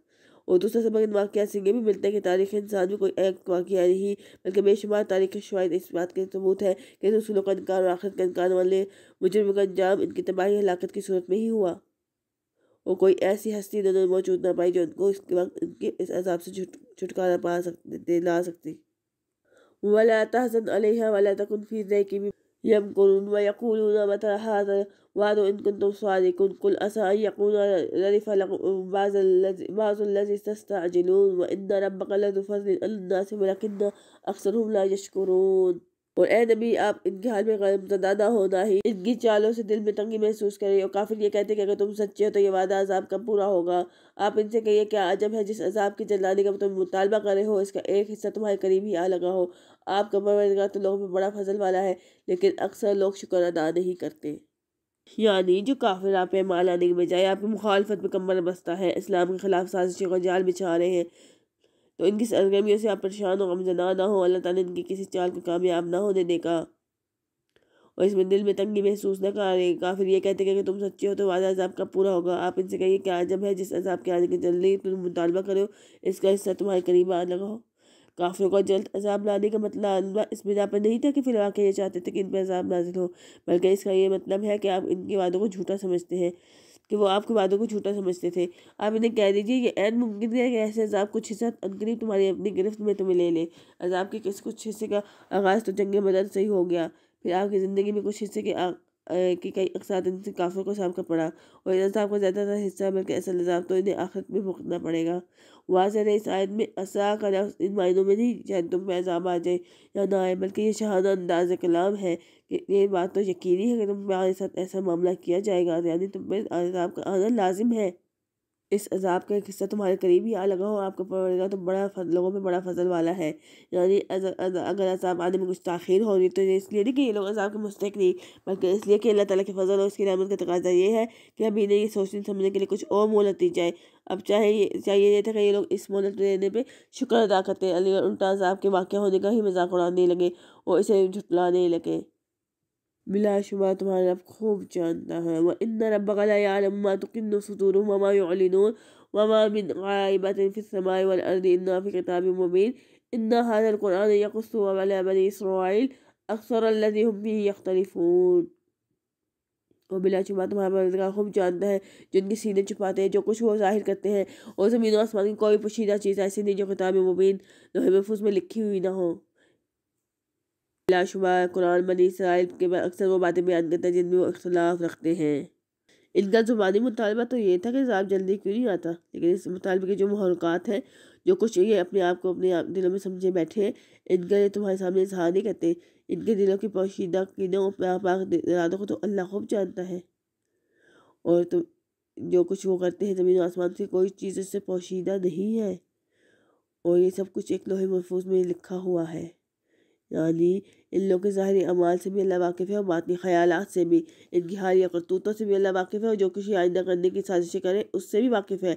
और दूसरा सबक इन वाक़ात से ये भी मिलता है कि तारीख इंसान में कोई एक वाक़ नहीं बल्कि बेशुमार तारीख शवाद इस बात के सबूत है कि रसूलों का इनकार और आखिरत का इनकार वाले मुजुर्म का अंजाम इनकी तबाही हलाकत की सूरत में ही हुआ वो कोई ऐसी हस्ती नजर मौजूद ना पाई जो उनको इसके वक्त इनके इस अजाब से छुटकारा पा सकते ला सकती ولا تحزن عليها ولا تكن في ذيك يمكرون ويقولون متى هذا وعد إن كنتم صادقون قل عسى أن يكون لرف لكم الذي بعض وإن ربك لذو فضل على الناس ولكن أكثرهم لا يشكرون और ए नबी आप इनके हाल में गैरमतदा ना होना ही इनकी चालों से दिल में तंगी महसूस करें और काफिर ये कहते हैं कि अगर तुम सच्चे हो तो ये वादा अजाब का पूरा होगा आप इनसे कहिए क्या अजब है जिस अजाब की जलाने का तुम मुतालबा कर रहे हो इसका एक हिस्सा तुम्हारे करीब ही आ लगा हो आपका मरवरदगार तो लोगों में बड़ा फजल वाला है लेकिन अक्सर लोग शुक्र अदा नहीं करते यानी जो काफिर आप माल आने के बजाय आपकी मुखालफत में कमर बसता है इस्लाम के खिलाफ साजिशों का जाल बिछा रहे हैं तो इनकी सरगर्मियों से आप परेशान और गमजदा ना हो अल्लाह ताला इनकी किसी चाल को कामयाब ना होने देगा और इसमें दिल में तंगी महसूस न करें काफिर ये कहते कि तुम सच्चे हो तो वादा अजाब का पूरा होगा आप इनसे कहिए क्या अजब है जिस अजाब के आने के जल्दी तुम मुतालबा करो इसका हिस्सा तुम्हारे करीब आ लगाओ काफिरों का जल्द अजाब लाने का मतलब इस बिना पर नहीं था कि फिर वाकई ये चाहते थे कि इन पर अजाब नाजिल हो बल्कि इसका ये मतलब है कि आप इनके वादों को झूठा समझते हैं कि वो आपकी बातों को झूठा समझते थे आप इन्हें कह दीजिए कि एन मुमकिन है कि ऐसे अजाब कुछ हिस्सा अनकरीब तुम्हारी अपनी गिरफ्त में तुम्हें ले लें अजाब के किस कुछ हिस्से का आगाज़ तो जंग मदद से ही हो गया फिर आपकी ज़िंदगी में कुछ हिस्से के कि कई अकसात इनसे काफ़िरों को का पड़ा और इन साहब का ज़्यादातर हिस्सा बल्कि ऐसा निज़ाम तो इन्हें आखिरत में भुगतना पड़ेगा वाजर इस आयत में असा का लफ्ज़ इन मायनों में नहीं शायद तुम पैजाम आ जाए या ना आए बल्कि ये शहाना अंदाज कलाम है कि ये बात तो यकीनी है कि तुम्हारे साथ ऐसा मामला किया जाएगा यानी तुम्हें पर आजाब का आना लाजिम है इस अज़ाब का एक हिस्सा तुम्हारे करीब ही आ लगा हो आपको पड़ेगा तो बड़ा लोगों में बड़ा फजल वाला है यानी अगर अजाब आने में कुछ ताखिर हो रही तो ये इसलिए नहीं कि ये लोग अजाब के मुस्तक नहीं बल्कि इसलिए कि अल्लाह ताला के फजल और उसकी रहमत का तकाजा ये है कि अब इन्हें ये सोचने समझने के लिए कुछ और मोहलत दी जाए अब चाहे ये चाहिए ये था कि ये लोग इस मोहलत देने पर शुक्र अदा करते अली उल्टा अजाब के वाक़ होने का ही मजाक उड़ाने लगे और इसे झुटलाने लगे بلا شبهة هذا خوف جانتها وإن ربك لا يعلم ما تكن صدورهم وما يعلنون وما من غائبة في السماء والأرض إنها في كتاب مبين إن هذا القرآن يقص على بني إسرائيل أكثر الذي هم به يختلفون और बिला छुपा तुम्हारे परवरदिगार खूब जानता है जिनके सीने छुपाते हैं जो कुछ वो जाहिर करते हैं और ज़मीन और आसमान की कोई पोशीदा चीज़ ऐसी नहीं जो किताब मुबीन लोहे महफूज में लिखी हुई ना हो लाशुमार कुरान बनी इसराइल के अक्सर वो बातें बयान करते हैं जिनमें वो अख्तलाफ रखते हैं इनका ज़ुबानी मुतालबा तो ये था कि जवाब जल्दी क्यों नहीं आता लेकिन इस मुतालबे के जो महरक़ात हैं जो कुछ ये अपने आप को अपने आप दिलों में समझे बैठे हैं इनका ये तुम्हारे सामने इजहार नहीं करते इनके दिलों की पोशीदा कीनों इरादों को तो अल्लाह खूब जानता है और तुम तो जो कुछ वो करते हैं ज़मीन आसमान से कोई चीज़ उससे पोशीदा नहीं है और ये सब कुछ एक लोहे महफूज में लिखा हुआ है यानी इन लोग के ज़ाहरी अमाल से भी अल्लाह वाकिफ़ है और बातनी ख्याल से भी इनकी हालिया करतूतों से भी अल्लाह वाकिफ़ है और जो कुछ आइंदा करने की साजिशें करें उससे भी वाकिफ़ है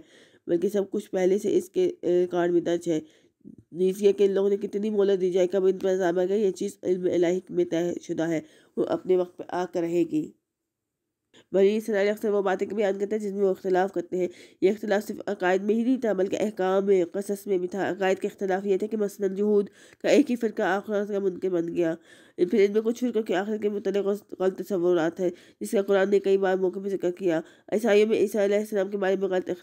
बल्कि सब कुछ पहले से इसके कार्ड में दर्ज है नीचे के कि इन लोगों ने कितनी मोहलत दी जाए कब इन पर जाना गया ये चीज़ इल्म इलाही में तय शुदा है वो अपने वक्त पर आकर रहेगी मरीज इसराइल अक्सर वो बातें भी याद करते हैं जिसमें वो अख्तिलाफ़ करते हैं ये अख्तिलाफ सिर्फ अकायद में ही नहीं था बल्कि अहकाम में कसस में भी था अकायद का अख्तिलाफ ये था कि मसलन जहूद का एक ही फ़िरका आखिरत का मुनकर बन गया फिर इनमें कुछ छूट करके आखिर के मुतल गलत तस्वुरात है जिसका कुरान ने कई बार मौके पर जिक्र किया ईसाइयों में ईसा के बारे में गलत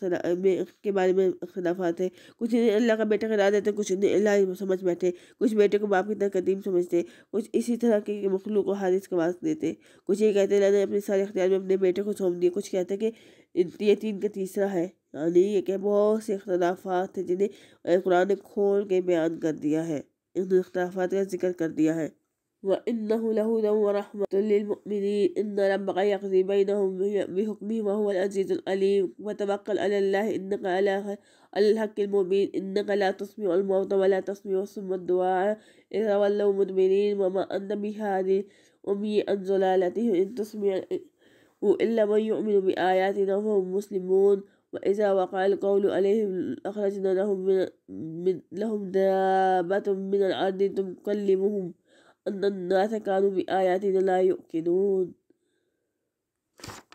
के बारे में अख्तलाफात है कुछ इन्हें अल्लाह का बेटा करा देते कुछ इन्हें अल्लाह समझ बैठे कुछ बेटे को बाप की तरह कदीम समझते कुछ इसी तरह के मखलू को हारिस का वास्ते देते कुछ ये कहते अल्लाह ने अपने सारे अख्तियार में अपने बेटे को सौंप दिया कुछ कहते हैं कि ये तीन का तीसरा है यानी ये कि बहुत से अख्तलाफात हैं जिन्हें कुरान ने खोल के बयान कर दिया है इन अख्तलाफात का जिक्र कर दिया है وإنه لهدى ورحمة للمؤمنين إن ربك يقضي بينهم بحكمه وهو العزيز الأليم وتوكل على الله إنك على الحق المبين إنك لا تسمع الموت ولا تسمع ثم الدعاء إذا ولوا مدبرين وما أنت بهادي أمي عن زلالته إن تسمع إلا من يؤمن بآياتنا فهم مسلمون وإذا وقع القول عليهم أخرجنا لهم من, من لهم دابة من الأرض تكلمهم अन अन्नास कानू भी आयातिन ला युकिनून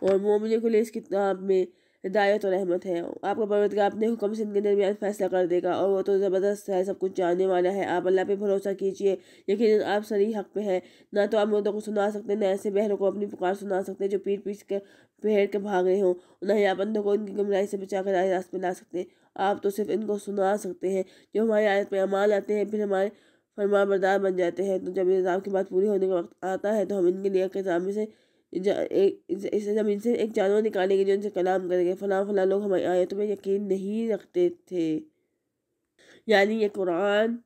और मोमिन को लिए इस किताब में हिदायत और रहमत है आपका परवतगा अपने हुक्म से इनके दरमियान फैसला कर देगा और वो तो ज़बरदस्त है सब कुछ जानने वाला है आप अल्लाह पे भरोसा कीजिए यकीन आप सही हक पे हैं ना तो आप मुर्दों को सुना सकते ना ऐसे बहरों को अपनी पुकार सुना सकते जो पीट पीट कर फेर के भाग रहे हों ना ही आप अंधों को इनकी गुमराही से बचा कर रास्ते में ला सकते आप तो सिर्फ इनको सुना सकते हैं जो हमारी आदत में अमाल आते हैं फिर हमारे फरमा बरदार बन जाते हैं तो जब इंतज़ाम की बात पूरी होने का वक्त आता है तो हम इनके लिए क़दामे से इस ज़मीन से एक जानवर निकालेंगे जो इनसे कलाम करेंगे फ़लाँ फ़लाँ लोग हमारी तो में यकीन नहीं रखते थे यानी ये कुरान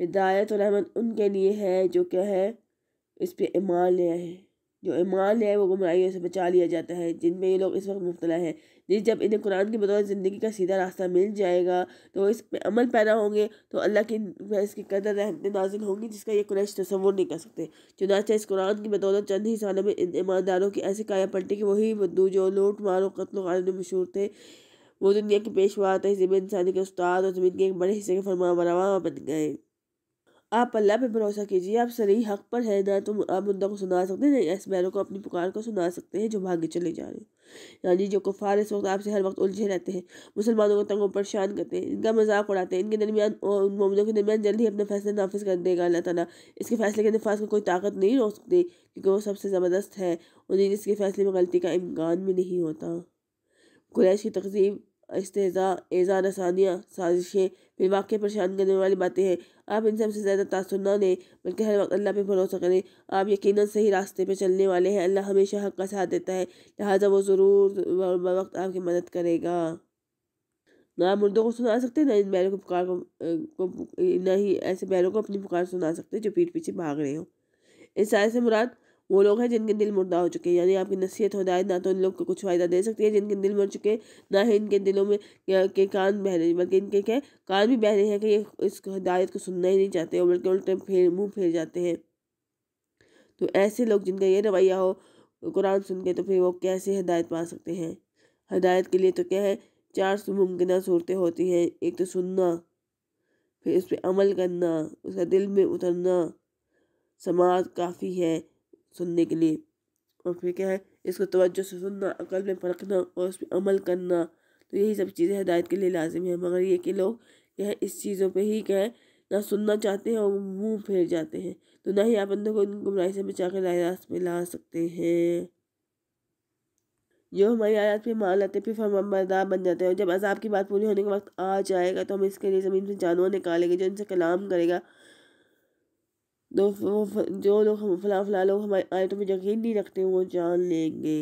हिदायत और रहमत उनके लिए है जो क्या है इस पर ईमान लिया है जो ईमान है वो गुमराइयों से बचा लिया जाता है जिनमें ये लोग इस वक्त मुबतला है जी जब इन्हें कुरान की बदौलत ज़िंदगी का सीधा रास्ता मिल जाएगा तो इस पर अमल पैदा होंगे तो अल्लाह की इसकी कदर रहमत नाजिल होंगी जिसका यह कुरैश तस्वर नहीं कर सकते चुनाचा इस कुरान की बदौलत चंद ही सालों में इन ईमानदारों की ऐसी काया पलटी कि वही बदू जो लूट मारो कत्ल वाले मशहूर थे वो दुनिया के पेशवा तहजीब इंसानी के उस्ताद और ज़मीन के एक बड़े हिस्से के फरमा बरवा बन गए आप अल्लाह पे भरोसा कीजिए आप सही हक पर है ना तो आप मुद्दा को सुना सकते हैं ऐसे बैरों को अपनी पुकार को सुना सकते हैं जो भागे चले जा रहे हो यानी जो कुफार इस वक्त आपसे हर वक्त उलझे रहते हैं मुसलमानों को तंगों परेशान करते हैं इनका मजाक उड़ाते हैं इनके दरमियान और उन मोमिनों के दरमियान जल्द ही अपना फैसला नाफिज कर देगा अल्लाह ताला इसके फैसले के नफाज को कोई ताकत नहीं रोक सकती क्योंकि वो सबसे ज़बरदस्त है उन्हें जिसके फैसले में गलती का इम्कान भी नहीं होता कुरैश की तकजीब इस्तेजा एज़ा रसानियाँ साजिशें फिर वाकई परेशान करने वाली बातें हैं आप इन सबसे ज़्यादा तासर ना दें बल्कि हर वक्त अल्लाह पर भरोसा करें आप यकीन सही रास्ते पर चलने वाले हैं अल्लाह हमेशा हक का साथ देता है लिहाजा वो ज़रूर वक्त आपकी मदद करेगा ना मुर्दों को सुना सकते ना इन बैलों को पुकार को, को ना ही ऐसे बैलों को अपनी पुकार सुना सकते जो पीठ पीछे भाग रहे हो इस सारे से मुराद वो लोग हैं जिनके दिल मुर्दा हो चुके हैं यानी आपकी नसीहत हदायत ना तो उन लोग को कुछ फ़ायदा दे सकती है जिनके दिल मर चुके हैं ना ही इनके दिलों में के कान बह रहे बल्कि इनके क्या कान भी बह रहे हैं कि ये इस हदायत को सुनना ही नहीं चाहते और बल्कि उल्टे फेर मुँह फेर जाते हैं तो ऐसे लोग जिनका ये रवैया हो कुरान सुन के तो फिर वो कैसे हदायत पा सकते हैं हदायत के लिए तो क्या है चार मुमकिन सूरतें होती हैं एक तो सुनना फिर उस पर अमल करना उसका दिल में उतरना समाज काफ़ी है सुनने के लिए और फिर क्या है इसको तवज्जो से सुनना अकल में परखना और उस पर अमल करना तो यही सब चीज़ें हदायत के लिए लाजिम है मगर ये कि लोग क्या है इस चीज़ों पर ही क्या है ना सुनना चाहते हैं और मुँह फेर जाते हैं तो ना ही आप अंदर को इन गुमराही से बचा कर रास्त पर ला सकते हैं जो हमारी आयात फिर मान लेते फिर फरमबरदार बन जाते हैं और जब अजाब की बात पूरी होने के वक्त आ जाएगा तो हम इसके लिए ज़मीन से जानवर निकालेंगे जो इनसे कलाम करेगा वो जो लोग हम फला फला लोग हमारी आयतों में यकीन नहीं रखते वो जान लेंगे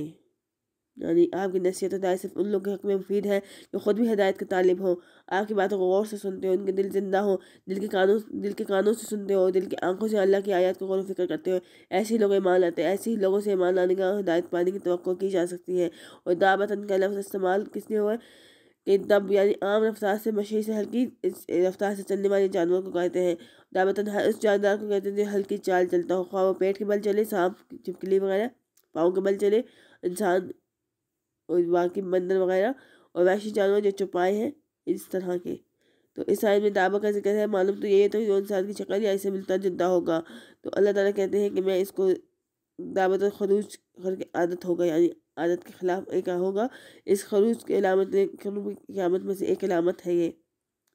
यानी आपकी नसीहत हदायत सिर्फ उन लोगों के हक में मुफीद है जो ख़ुद भी हदायत के तालिब हो आपकी बातों को गौर से सुनते हो उनके दिल जिंदा हो दिल के कानों दिल के कानों से सुनते हो दिल की आंखों से अल्लाह की आयत को गौर फिक्र करते हो ऐसे ही लोग ईमान लाते हैं ऐसे ही लोगों से ईमान लाने का हदायत पाने की तो की जा सकती है और दावतन का लफ्ज़ इस्तेमाल किसने हुआ है के दम यानी आम रफ्तार से मशीन से हल्की रफ्तार से चलने वाले जानवर को कहते हैं दावतन हर उस जानवर को कहते हैं जो हल्की चाल चलता हो खा वो पेट के बल चले सांप चिपकली वगैरह पाँव के बल चले इंसान और बाकी बंदर वगैरह और वैसे जानवर जो छुपाए हैं इस तरह के तो इस आयत में दावा का जिक्र है मालूम तो यही तो जो इंसान की शक्ल या इससे मिलता जुलता होगा तो अल्लाह ताला कहते हैं कि मैं इसको दावत और खरूज करके आदत होगा यानी आदत के खिलाफ एक होगा इस खरूज के अलामत क्यामत में से एक अलामत है ये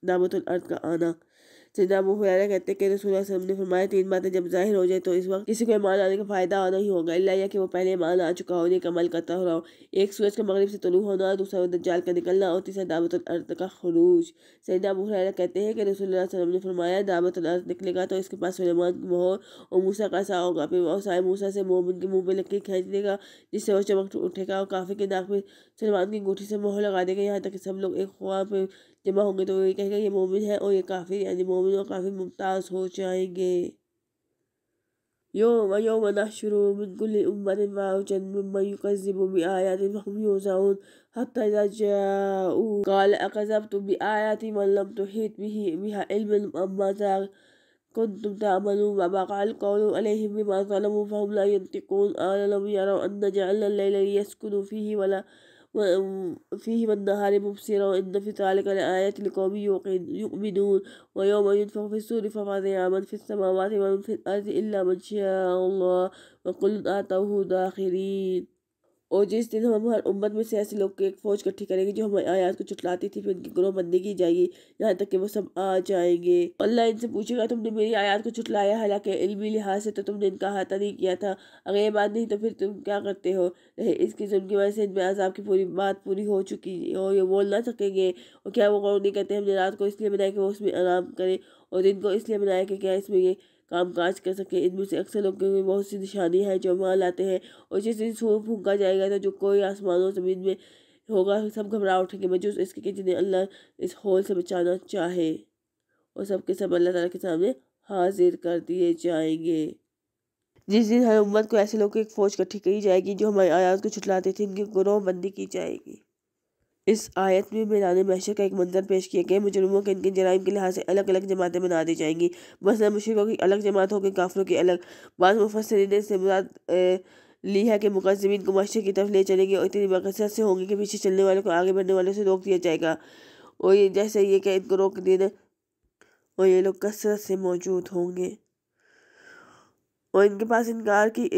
दामतुल अर्द का आना सैदा मुहरा कहते हैं कि रसूल ने फरमाया तीन बातें जब जाहिर हो जाए तो इस वक्त किसी को ईमान आने का फायदा आना ही होगा अल्लाह कि वो पहले ईमान आ चुका हो और कमल करता हो रहा हो एक सूरज का मगरब से तलू होना दूसरा दज्जाल का निकलना और तीसरा दावत अर्द का खरूज सैदा मुहरा कहते हैं कि रसूल ने फरमाया दावत अर्द निकलेगा तो इसके पास सलेमान की मोहर और मूसा का सा होगा फिर सारे मूसा से मोमिन के मुँह में लकड़ी खींच देगा जिससे वह चमक उठेगा और काफी के नाक में सलमान की अंगूठी से मोहर लगा देगा यहाँ तक कि सब लोग एक ख्वाब जमा होंगे तो ये कहेगा ये मोमिन है और ये काफिर यानी मोमिन और काफिर मुमताज़ हो जाएंगे يوم يوم نحشر من كل أمة معوجا ممن يكذب بآياتنا فهم يوزعون حتى إذا جاءوا قال أكذبتم بآياتي من لم تحيط به بها علما اما ماذا كنتم تعملون وبقع القول عليهم بما ظلموا فهم لا ينطقون لم يروا أن جعلنا الليل ليسكنوا فيه ولا فيهما النهار مبصرا وإن في ذلك لآيات لقوم يؤمنون ويوم ينفخ في السور ففزع من في السماوات ومن في الأرض إلا من شاء الله وكل أعطوه داخرين और जिस दिन हम हर उम्मत में से ऐसे लोग की एक फ़ौज इकट्ठी करेंगे जो हमारी आयात को चुटलाती थी फिर उनकी ग्रोहबंदी की जाएगी यहाँ तक कि वो सब आ जाएंगे अल्लाह इनसे पूछेगा तुमने मेरी आयात को चुटलाया हालांकि इलमी लिहाज से तो तुमने इनका हाथा नहीं किया था अगर ये बात नहीं तो फिर तुम क्या करते हो नहीं इसकी जुम्मन की वजह से इनमें आजाब की पूरी बात पूरी हो चुकी और ये बोल ना सकेंगे और क्या वो गौर नहीं कहते हमने रात को इसलिए बनाया कि वो उसमें आराम करें और दिन को इसलिए बनाया कि क्या इसमें ये काम काज कर सके इनमें से अक्सर लोगों में बहुत सी निशानी है जो मान लाते हैं और जिस दिन सूर्य फूका जाएगा तो जो कोई आसमानों ज़मीन में होगा सब घबरा उठेंगे मजूस इसके कि जिन्हें अल्लाह इस होल से बचाना चाहे और सबके सब अल्लाह तला के सामने हाजिर कर दिए जाएंगे जिस दिन हर उम्मत को ऐसे लोगों की एक फ़ौज इकट्ठी की जाएगी जो हमारे आयात को छुटलाते थे इनकी बंदी की जाएगी इस आयत में मैदान महशर का एक मंजर पेश किया गया मुजरमों के इनके जराइम के लिहाज से अलग अलग जमातें बना दी जाएंगी मसला मशरकों की अलग जमात होगी काफिलों की अलग बाद मुफसरीन से मुराद ली है कि मुकदमिन को मशर की तरफ ले चलेंगे और इतनी मकसद से होंगे कि पीछे चलने वालों को आगे बढ़ने वालों से रोक दिया जाएगा और ये जैसे ये कि इनको रोक देना और ये लोग कसरत से मौजूद होंगे और इनके पास इनकार की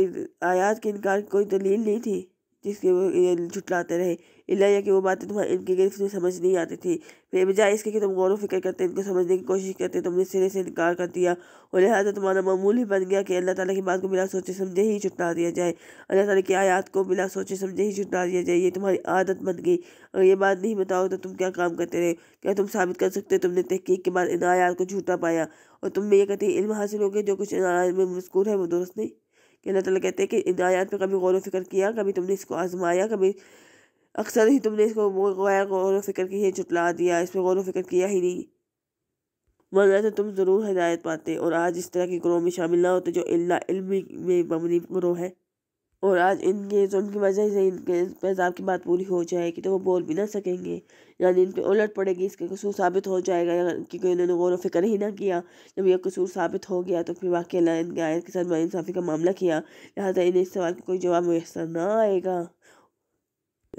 आयात के इनकार की कोई दलील नहीं थी जिसके वो झुटलाते रहे इलाया कि वो बातें तुम्हारे इनके गिरफ्त में समझ नहीं आती थी फिर बजाय इसके कि तुम गौर फिक्र करते इनको समझने की कोशिश करते तुमने सिरे से इनकार कर दिया और लिहाजा तुम्हारा मामूल ही बन गया कि अल्लाह ताला की बात को बिना सोचे समझे ही छुटला दिया जाए अल्लाह ताली की आयात को बिना सोचे समझे ही छुटला दिया जाए ये तुम्हारी आदत बन गई अगर ये बात नहीं बताओ तो तुम क्या काम करते रहे क्या तुम साबित कर सकते हो तुमने तहकीक के बाद इन आयात को झूठा पाया और तुम्हें यह ये कहते इल्म हासिल हो गया जो कुछ इन आयात में मस्कूर है वो दुरुस्त नहीं कि अल्लाह ताला कहते हैं कि इन आयात पर कभी गौर फिक्र किया कभी तुमने इसको आजमाया कभी अक्सर ही तुमने इसको गैर गौर फिक्र की है चुटला दिया इस पर गौर फिक्र किया ही नहीं वरना तो तुम ज़रूर हदायत पाते और आज इस तरह के ग्रोह में शामिल ना होते जो इल्ला इल्मी में मबनी ग्रोह है और आज इनके तो उनकी वजह से इनके पेशाब की बात पूरी हो जाएगी तो वो बोल भी ना सकेंगे यानी इन पर उलट पड़ेगी इसके कसूर साबित हो जाएगा क्योंकि इन्होंने गौर फिक्र ही ना किया जब यह कसूर साबित हो गया तो फिर वाकई अल्लाह इनके आयत के साथ इंसाफ़ी का मामला किया लिहाजा इन्हें इस सवाल का कोई जवाब मैसर ना आएगा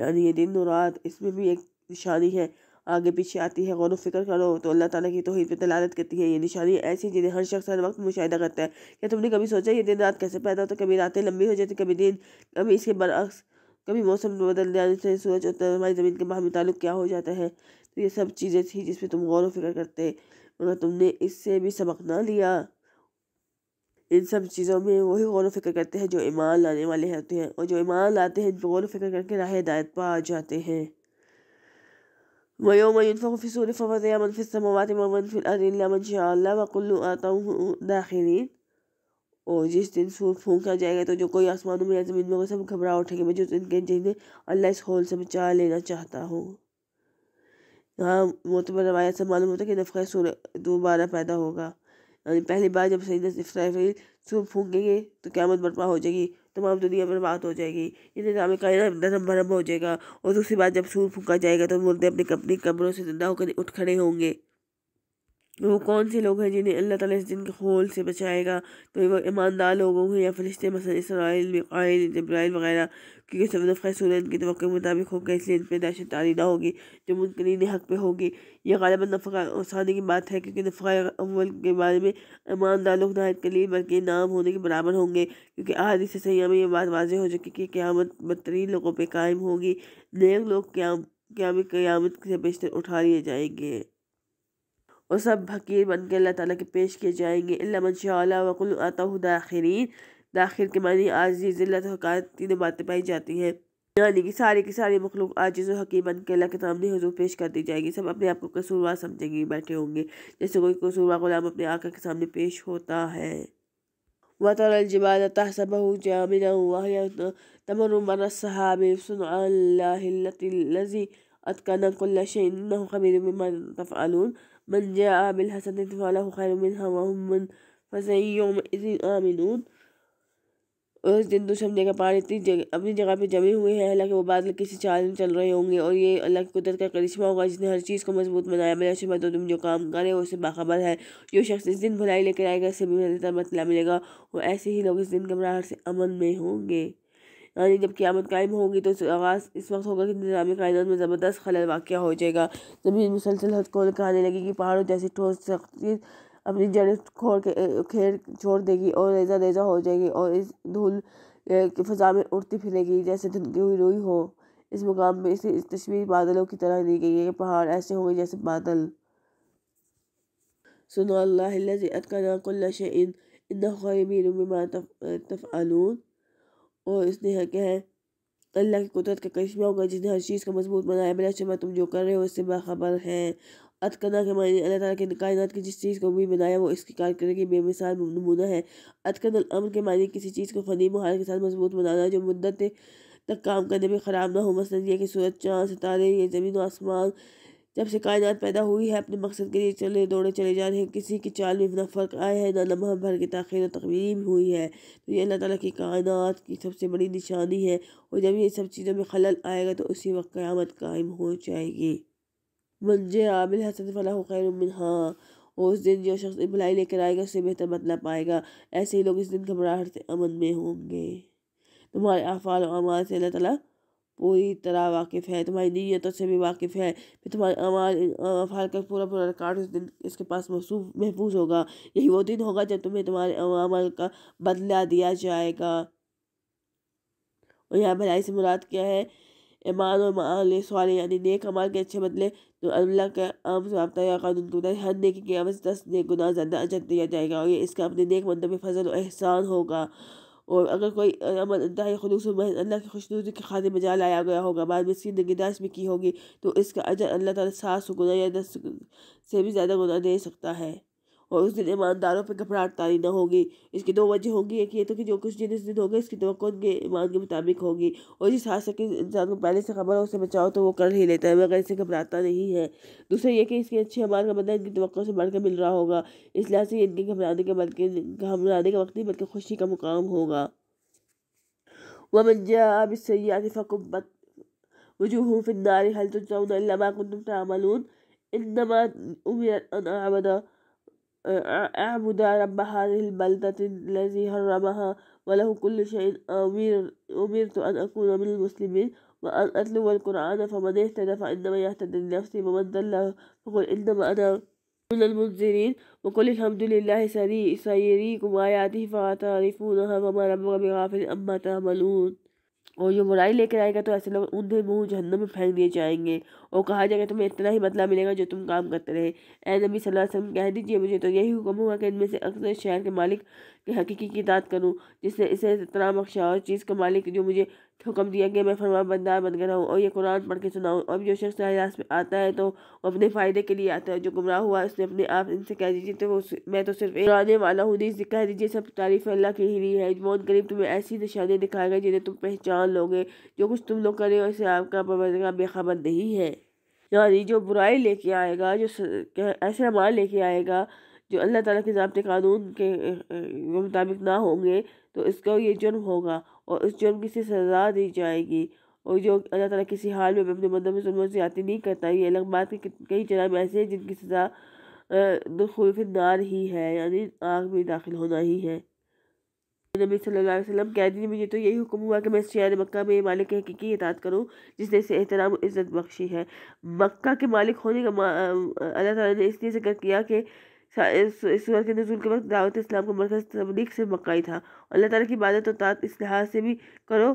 यानी ये दिन और रात इसमें भी एक निशानी है आगे पीछे आती है गौर फिक्र करो तो अल्लाह ताला की तोहहीद पर दलालत करती है ये निशानी ऐसी जिन्हें हर शख्स हर वक्त मुशाह करता है क्या तुमने कभी सोचा ये दिन रात कैसे पैदा होता कभी रातें लंबी हो जाती कभी दिन कभी इसके बरअक्स कभी मौसम बदल जाने से सूरज है हमारी ज़मीन के बाहर ताल्लुक क्या हो जाता है तो ये सब चीज़ें थी जिस पर तुम गौर फिक्र करते मगर तुमने इससे भी सबक ना लिया इन सब चीज़ों में वही गौर फिक्र करते हैं जो ईमान लाने वाले होते हैं और जो ईमान लाते हैं इन पर गौर वफिक्र करके राह हिदायत आ जाते हैं ويوم ينفخ في السور ففزع من في السماوات ومن في الأرض إلا من شاء الله وكل آتوه दाखिलीन और जिस दिन सूर फूंका जाएगा तो जो कोई आसमानों में या ज़मीन में सब घबरा उठेंगे मैं जो इनके जिन्हें अल्लाह इस हॉल से बचा लेना चाहता हूँ हाँ मोतबर रवायत से मालूम होता है कि नफ़ा सूर दोबारा पैदा होगा यानी पहली बार जब सही नफ्रा सूर फूकेंगे तो क्या मत बर्पा हो जाएगी तमाम दुनिया बर्बाद हो जाएगी इस निज़ाम कायनात नरम भरम हो जाएगा और दूसरी बात जब सूर फूका जाएगा तो मुर्दे अपनी कंपनी कमरों से जिंदा होकर उठ खड़े होंगे वो कौन से लोग हैं जिन्हें अल्लाह ताला इस दिन के खोल से बचाएगा तो वो ईमानदार लोग होंगे या फरिश्ते मसल इसराइल मिकाइल जब्राइल वगैरह क्योंकि सब नफ़ा के तो मुताबिक होगा इसलिए इन पर दहशत तारी ना होगी जो मुनकरीन हक पे होगी यह गालब नफ़ा उसाने की बात है क्योंकि नफ़ा अव्वल के बारे में ईमानदार लोग नायत के लिए बल्कि नाम होने के बराबर होंगे क्योंकि आज इस सयाह में यह बात वाजह हो चुकी कि क्यामत बदतरीन लोगों पर कायम होगी नए लोग क्या क्या क्यामत से बेशतर उठा लिए जाएंगे वो सब फकीर बन के अल्लाह ताला के पेश किए जाएंगे अल्लाह वकुल आता दाखिरीन दाखिर के मानी आजीज़ तीनों बातें पाई जाती हैं यानी कि सारी की सारी मखलूक आजिज़ हकीम बन के अल्लाह के सामने हजूर पेश कर दी जाएगी सब अपने आप को कसूरवा समझेंगे बैठे होंगे जैसे कोई कसूरवा गुलाम अपने आका के सामने पेश होता है वतर अलजबाल तहसबह जामिना वहिय तमर सुन लजी अतकन कुल्ल शै इन्नहु खबीर बिमा من جاء بالحسنة فله خير منها وهم من फसई योम इसी उस दिन दुश्मन जगह पार इतनी जग, अपनी जगह पे जमे हुए हैं हालांकि वो बादल किसी चाल में चल रहे होंगे और ये अल्लाह की कुदरत का करिश्मा होगा जिसने हर चीज़ को मजबूत बनाया मेरा शुभ तो तुम जो काम करे उससे बाखबर है जो शख्स इस दिन भलाई लेकर आएगा इससे भी बेहतर बतला मिलेगा और ऐसे ही लोग इस दिन घबराहट से अमन में होंगे यानी जब क्यामत कायम होगी तो आगाज़ इस वक्त होगा कि निज़ाम कायनात में ज़बरदस्त खलल वाक़ हो जाएगा ज़मीन मुसलसल हथकोल खाने लगेगी पहाड़ों जैसी ठोस सख्ती अपनी जड़ें खोड़ के खेर छोड़ देगी और रेजा रेजा हो जाएगी और इस धूल फ़जा में उड़ती फिरेगी जैसे धुनकी हुई रुई हो इस मुकाम इसे इस तस्वीर बादलों की तरह दी गई है पहाड़ ऐसे होंगे जैसे बादल सुनो अल्लाह अतकना कुल्ला शैन इन खैमीर तफ़ालून और इसने है क्या है अल्लाह की कुदरत का करिश्मा होगा जिसने हर चीज़ का मजबूत बनाया बिना शुबा तुम जो कर रहे हो इससे बाखबर हैं अतकना के मायने अल्लाह ताला के कायनात की जिस चीज़ को भी बनाया वो इसकी कारकरी बेमिसाल नमूना है अतकन अमन के मायने किसी चीज़ को फनी महाल के साथ मजबूत बनाना जो मुद्दत तक काम करने में ख़राब ना हो मसलन यह कि सूरज चाँद सितारे ये ज़मीन आसमान जब से कायनात पैदा हुई है अपने मकसद के लिए चले दौड़े चले जा रहे हैं किसी की चाल में ना फ़र्क आया है ना लम्हा भर की तखिर तकमीम हुई है तो ये अल्लाह ताला की कायनात की सबसे बड़ी निशानी है और जब ये सब चीज़ों में खलल आएगा तो उसी वक्त क़्यामत कायम हो जाएगी मंजे आबिल हसन फलाह खैर हाँ और उस दिन जो शख्स भलाई लेकर आएगा उससे बेहतर बदला मतलब पाएगा ऐसे ही लोग इस दिन घबराहट से अमन में होंगे तुम्हारे अफ़ाल अमाल से अल्लाह ताला पूरी तरह वाकिफ़ है तुम्हारी नीयतों से भी वाकिफ़ है फिर तुम्हारे अमाल अफ़ाल का पूरा पूरा रिकॉर्ड उस दिन इसके पास महसूस महफूज होगा यही वो दिन होगा जब तुम्हें तुम्हारे अमाल का बदला दिया जाएगा और यहाँ भलाई से मुराद क्या है ईमान और माल सवाल यानी नेक अमाल के अच्छे बदले तो अल्लाह का आम जबता या कानून को हर नेकी के अवज दस नेक गुना ज़्यादा अजर दिया जाएगा और ये इसका अपने नेक बंदों में फजल और एहसान होगा और अगर कोई अमल अल्लाह खलूस महज अल्लाह की खुशनुदी के खाते में जा लाया गया होगा बाद में इसकी निगदाश भी की होगी तो इसका अजर अल्लाह ताला सात सौ गुना या दस से भी ज़्यादा गुना दे सकता है और उस दिन ईमानदारों पर घबराहट तारी न होगी इसकी दो वजह होंगी एक ये तो कि जो कुछ दिन इस दिन होगा इसकी तो उनके ईमान के मुताबिक होगी और जिस हादसे की इंसान को पहले से खबर हो उसे बचाओ तो वो कर ही लेता है मगर इसे घबराता नहीं है दूसरा ये कि इसके अच्छे अमान का बदला इनकी तो से बढ़कर मिल रहा होगा इस लिहाज से इनके घबराने के बल्कि घबराने का वक्त नहीं बल्कि खुशी का मुकाम होगा वह मंजा अब इससे याद फ़कुबत वजूह फिन्नारी हल तुम चाउन अल्लाह कुन तुम तामलून इन्नमा أعبد رب هذه البلدة الذي هرمها وله كل شيء أمير أمرت أن أكون من المسلمين وأن أتلو القرآن فمن اهتدى فإنما يهتدي لنفسه ومن ضل فقل إنما أنا من المنذرين وقل الحمد لله سيريكم آياته فتعرفونها وما ربك بغافل أما تعملون और जो बुराई लेकर आएगा तो ऐसे लोग ऊंधे मुँह जहन्नम में फेंक दिए जाएंगे और कहा जाएगा तुम्हें इतना ही बदला मिलेगा जो तुम काम करते रहे ए नबी सल्लल्लाहु अलैहि वसल्लम कह दीजिए मुझे तो यही हुक्म हुआ कि इनमें से अक्सर शहर के मालिक कि हकीकी की दात करूँ जिससे इसे इतना बख्शा और चीज़ का मालिक जो मुझे हुक्म दिया गया मैं फरमा बंदार बन गया हूँ और ये कुरान पढ़ के सुनाऊँ और जो शख्स रास में आता है तो वो अपने फ़ायदे के लिए आता है जो गुमराह हुआ उसने अपने आप इनसे कह दीजिए तो मैं तो सिर्फ एक वाला हूँ जिससे कह दीजिए सब तारीफ अल्लाह की ही है मौत करीब तुम्हें ऐसी निशानियाँ दिखाएगा जिन्हें तुम पहचान लोगे जो कुछ तुम लोग करें उससे आपका पवरगा बेखबर नहीं है यानी जो बुराई लेके आएगा जो ऐसे माल लेके आएगा जो अल्लाह ताला के जबते कानून के मुताबिक ना होंगे तो इसका ये जुर्म होगा और इस जुर्म की से सज़ा दी जाएगी और जो अल्लाह ताला किसी हाल में अपने मदम में आती नहीं करता ये अलग बात के कई में ऐसे हैं जिनकी सज़ा दखूल नार ही है यानी आग में दाखिल होना ही है नबी सल्लल्लाहु अलैहि वसल्लम कह दी मुझे तो यही हुक्म हुआ कि मैं शहर मक्का में मालिक हकीकी इतात करूँ जिसने इसे एहतराम इज़्ज़त बख्शी है मक्का के मालिक होने का अल्लाह ताला ने इसलिए जिक्र किया कि इस के नजूल के वक्त दावत इस्लाम का मरकज तबलीग से मकई था अल्लाह ताला की इबादत और तात इस लिहाज से भी करो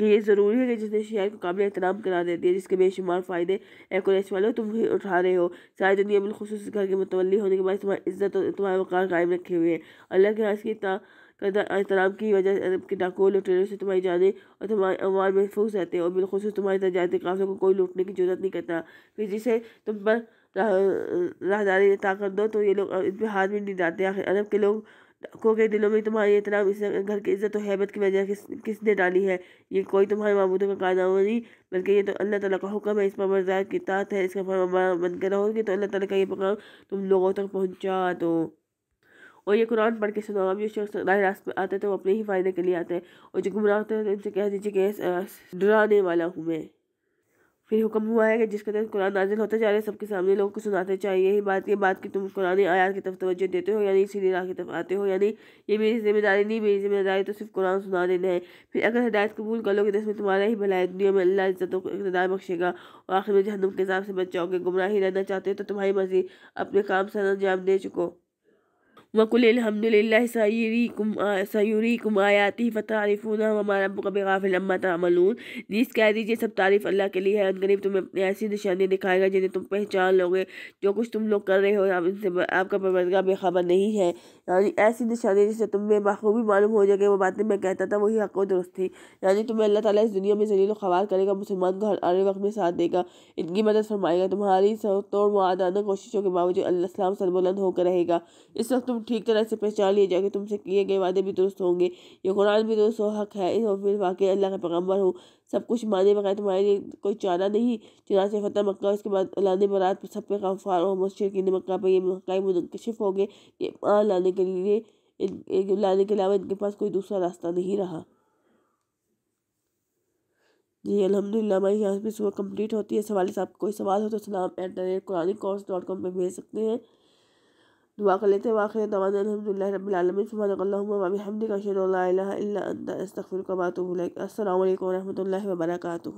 कि ये ज़रूरी है कि जिसने शेयर को काबिल एहतराम करा दे दिया जिसके बेशुमार फ़ायदे एकोरेश वाले तुम ही उठा रहे हो सारी दुनिया बिलखसूस घर के मुतवली होने के बाद तुम्हारी इज्जत और तुम्हारे वकार कायम रखे हुए हैं अल्लाह के यहाँ की एहतराम की वजह अरब के डाकों लुटेरों से तुम्हारी जाने और तुम्हारे अमार महफूज रहते हैं और बिलखसूस तुम्हारे जाते काफिलों को कोई लूटने की जरूरत नहीं करता फिर जिसे तुम पर राहदारी ताकत दो तो ये लोग इन पर हाथ भी नहीं डालते आखिर अरब के लोग को के दिलों में तुम्हारी इतना इस घर की इज्जत और हैबत की वजह किस किसने डाली है ये कोई तुम्हारे मामूदों का कारनामा नहीं बल्कि ये तो अल्लाह तला का हुक्म है इस पर मरजा की तात है इसका फरमा बन कर रहोगे तो अल्लाह तला का ये पकड़ तुम लोगों तक पहुँचा दो और ये कुरान पढ़ के सुनाओ जो शख्स राह रास्त पर आते हैं तो वो अपने ही फ़ायदे के लिए आते हैं और जो गुमराह होते हैं तो उनसे कह दीजिए कि डराने वाला हूँ मैं फिर हुक्म हुआ है कि जिसके तहत कुरान नाजिल होते जा रहे सबके सामने लोगों को सुनाते चाहिए यही बात ये बात कि तुम कुरान आयात की तरफ तवज्जो देते हो यानी सीधी राह की तरफ आते हो यानी ये मेरी जिम्मेदारी नहीं मेरी जिम्मेदारी तो सिर्फ कुरान सुना देना है फिर अगर हदायत कबूल कर लो कि तो जिसमें तुम्हारा ही भलाई दुनिया में अल्लाह इज्जतों को इकतदार बख्शेगा और आखिर में जहनुम के हिसाब से बचाओगे ही रहना चाहते हो तो तुम्हारी मर्जी अपने काम से अंजाम दे चुको वकुल सयूरीकुम आयाती फ़तारफ़ून हमारा गाफिल अम्मा नीस कह दीजिए सब तारीफ़ अल्लाह के लिए है करीब तुम्हें अपनी ऐसी निशानियाँ दिखाएगा जिन्हें तुम पहचान लोगे जो कुछ तुम लोग कर रहे हो आप इनसे आपका परवरगा बेखबर नहीं है यानी ऐसी निशानियाँ जिससे तुम्हें बखूबी मालूम हो जाएगी वो बातें मैं कहता था वही हक और दुरुस्त थी यानी तुम्हें अल्लाह ताली इस दुनिया में जलील खवार करेगा मुसलमान को हर आने वक्त में साथ देगा इनकी मदद फरमाएगा तुम्हारी तोड़ मुआदाना कोशिशों के बावजूद अल्लाह सलाम सरबुलंद होकर रहेगा इस वक्त तुम तुम ठीक तरह से पहचान लिए जाके तुमसे किए गए वादे भी दुरुस्त होंगे ये कुरान भी दुरुस्त हक है और फिर वाकई अल्लाह का पैगम्बर हो सब कुछ माने बगैर तुम्हारे लिए कोई चारा नहीं से फतः मक्का उसके बाद ने बरात सब पे गफार और की मक्का पर यह मकई मुनकशिफ हो गए ये माँ लाने के लिए लाने के अलावा इनके पास कोई दूसरा रास्ता नहीं रहा जी अलहमदिल्ला हमारी यहाँ पर सुबह कम्प्लीट होती है सवाल से कोई सवाल हो तो सलाम एट द रेट कुरानी कॉर्स डॉट कॉम पर भेज सकते हैं وآخرته وآخر دعوانا الحمد لله رب العالمين سبحانك اللهم وبحمدك أشهد أن لا إله إلا أنت أستغفرك وأتوب إليك السلام عليكم ورحمة الله وبركاته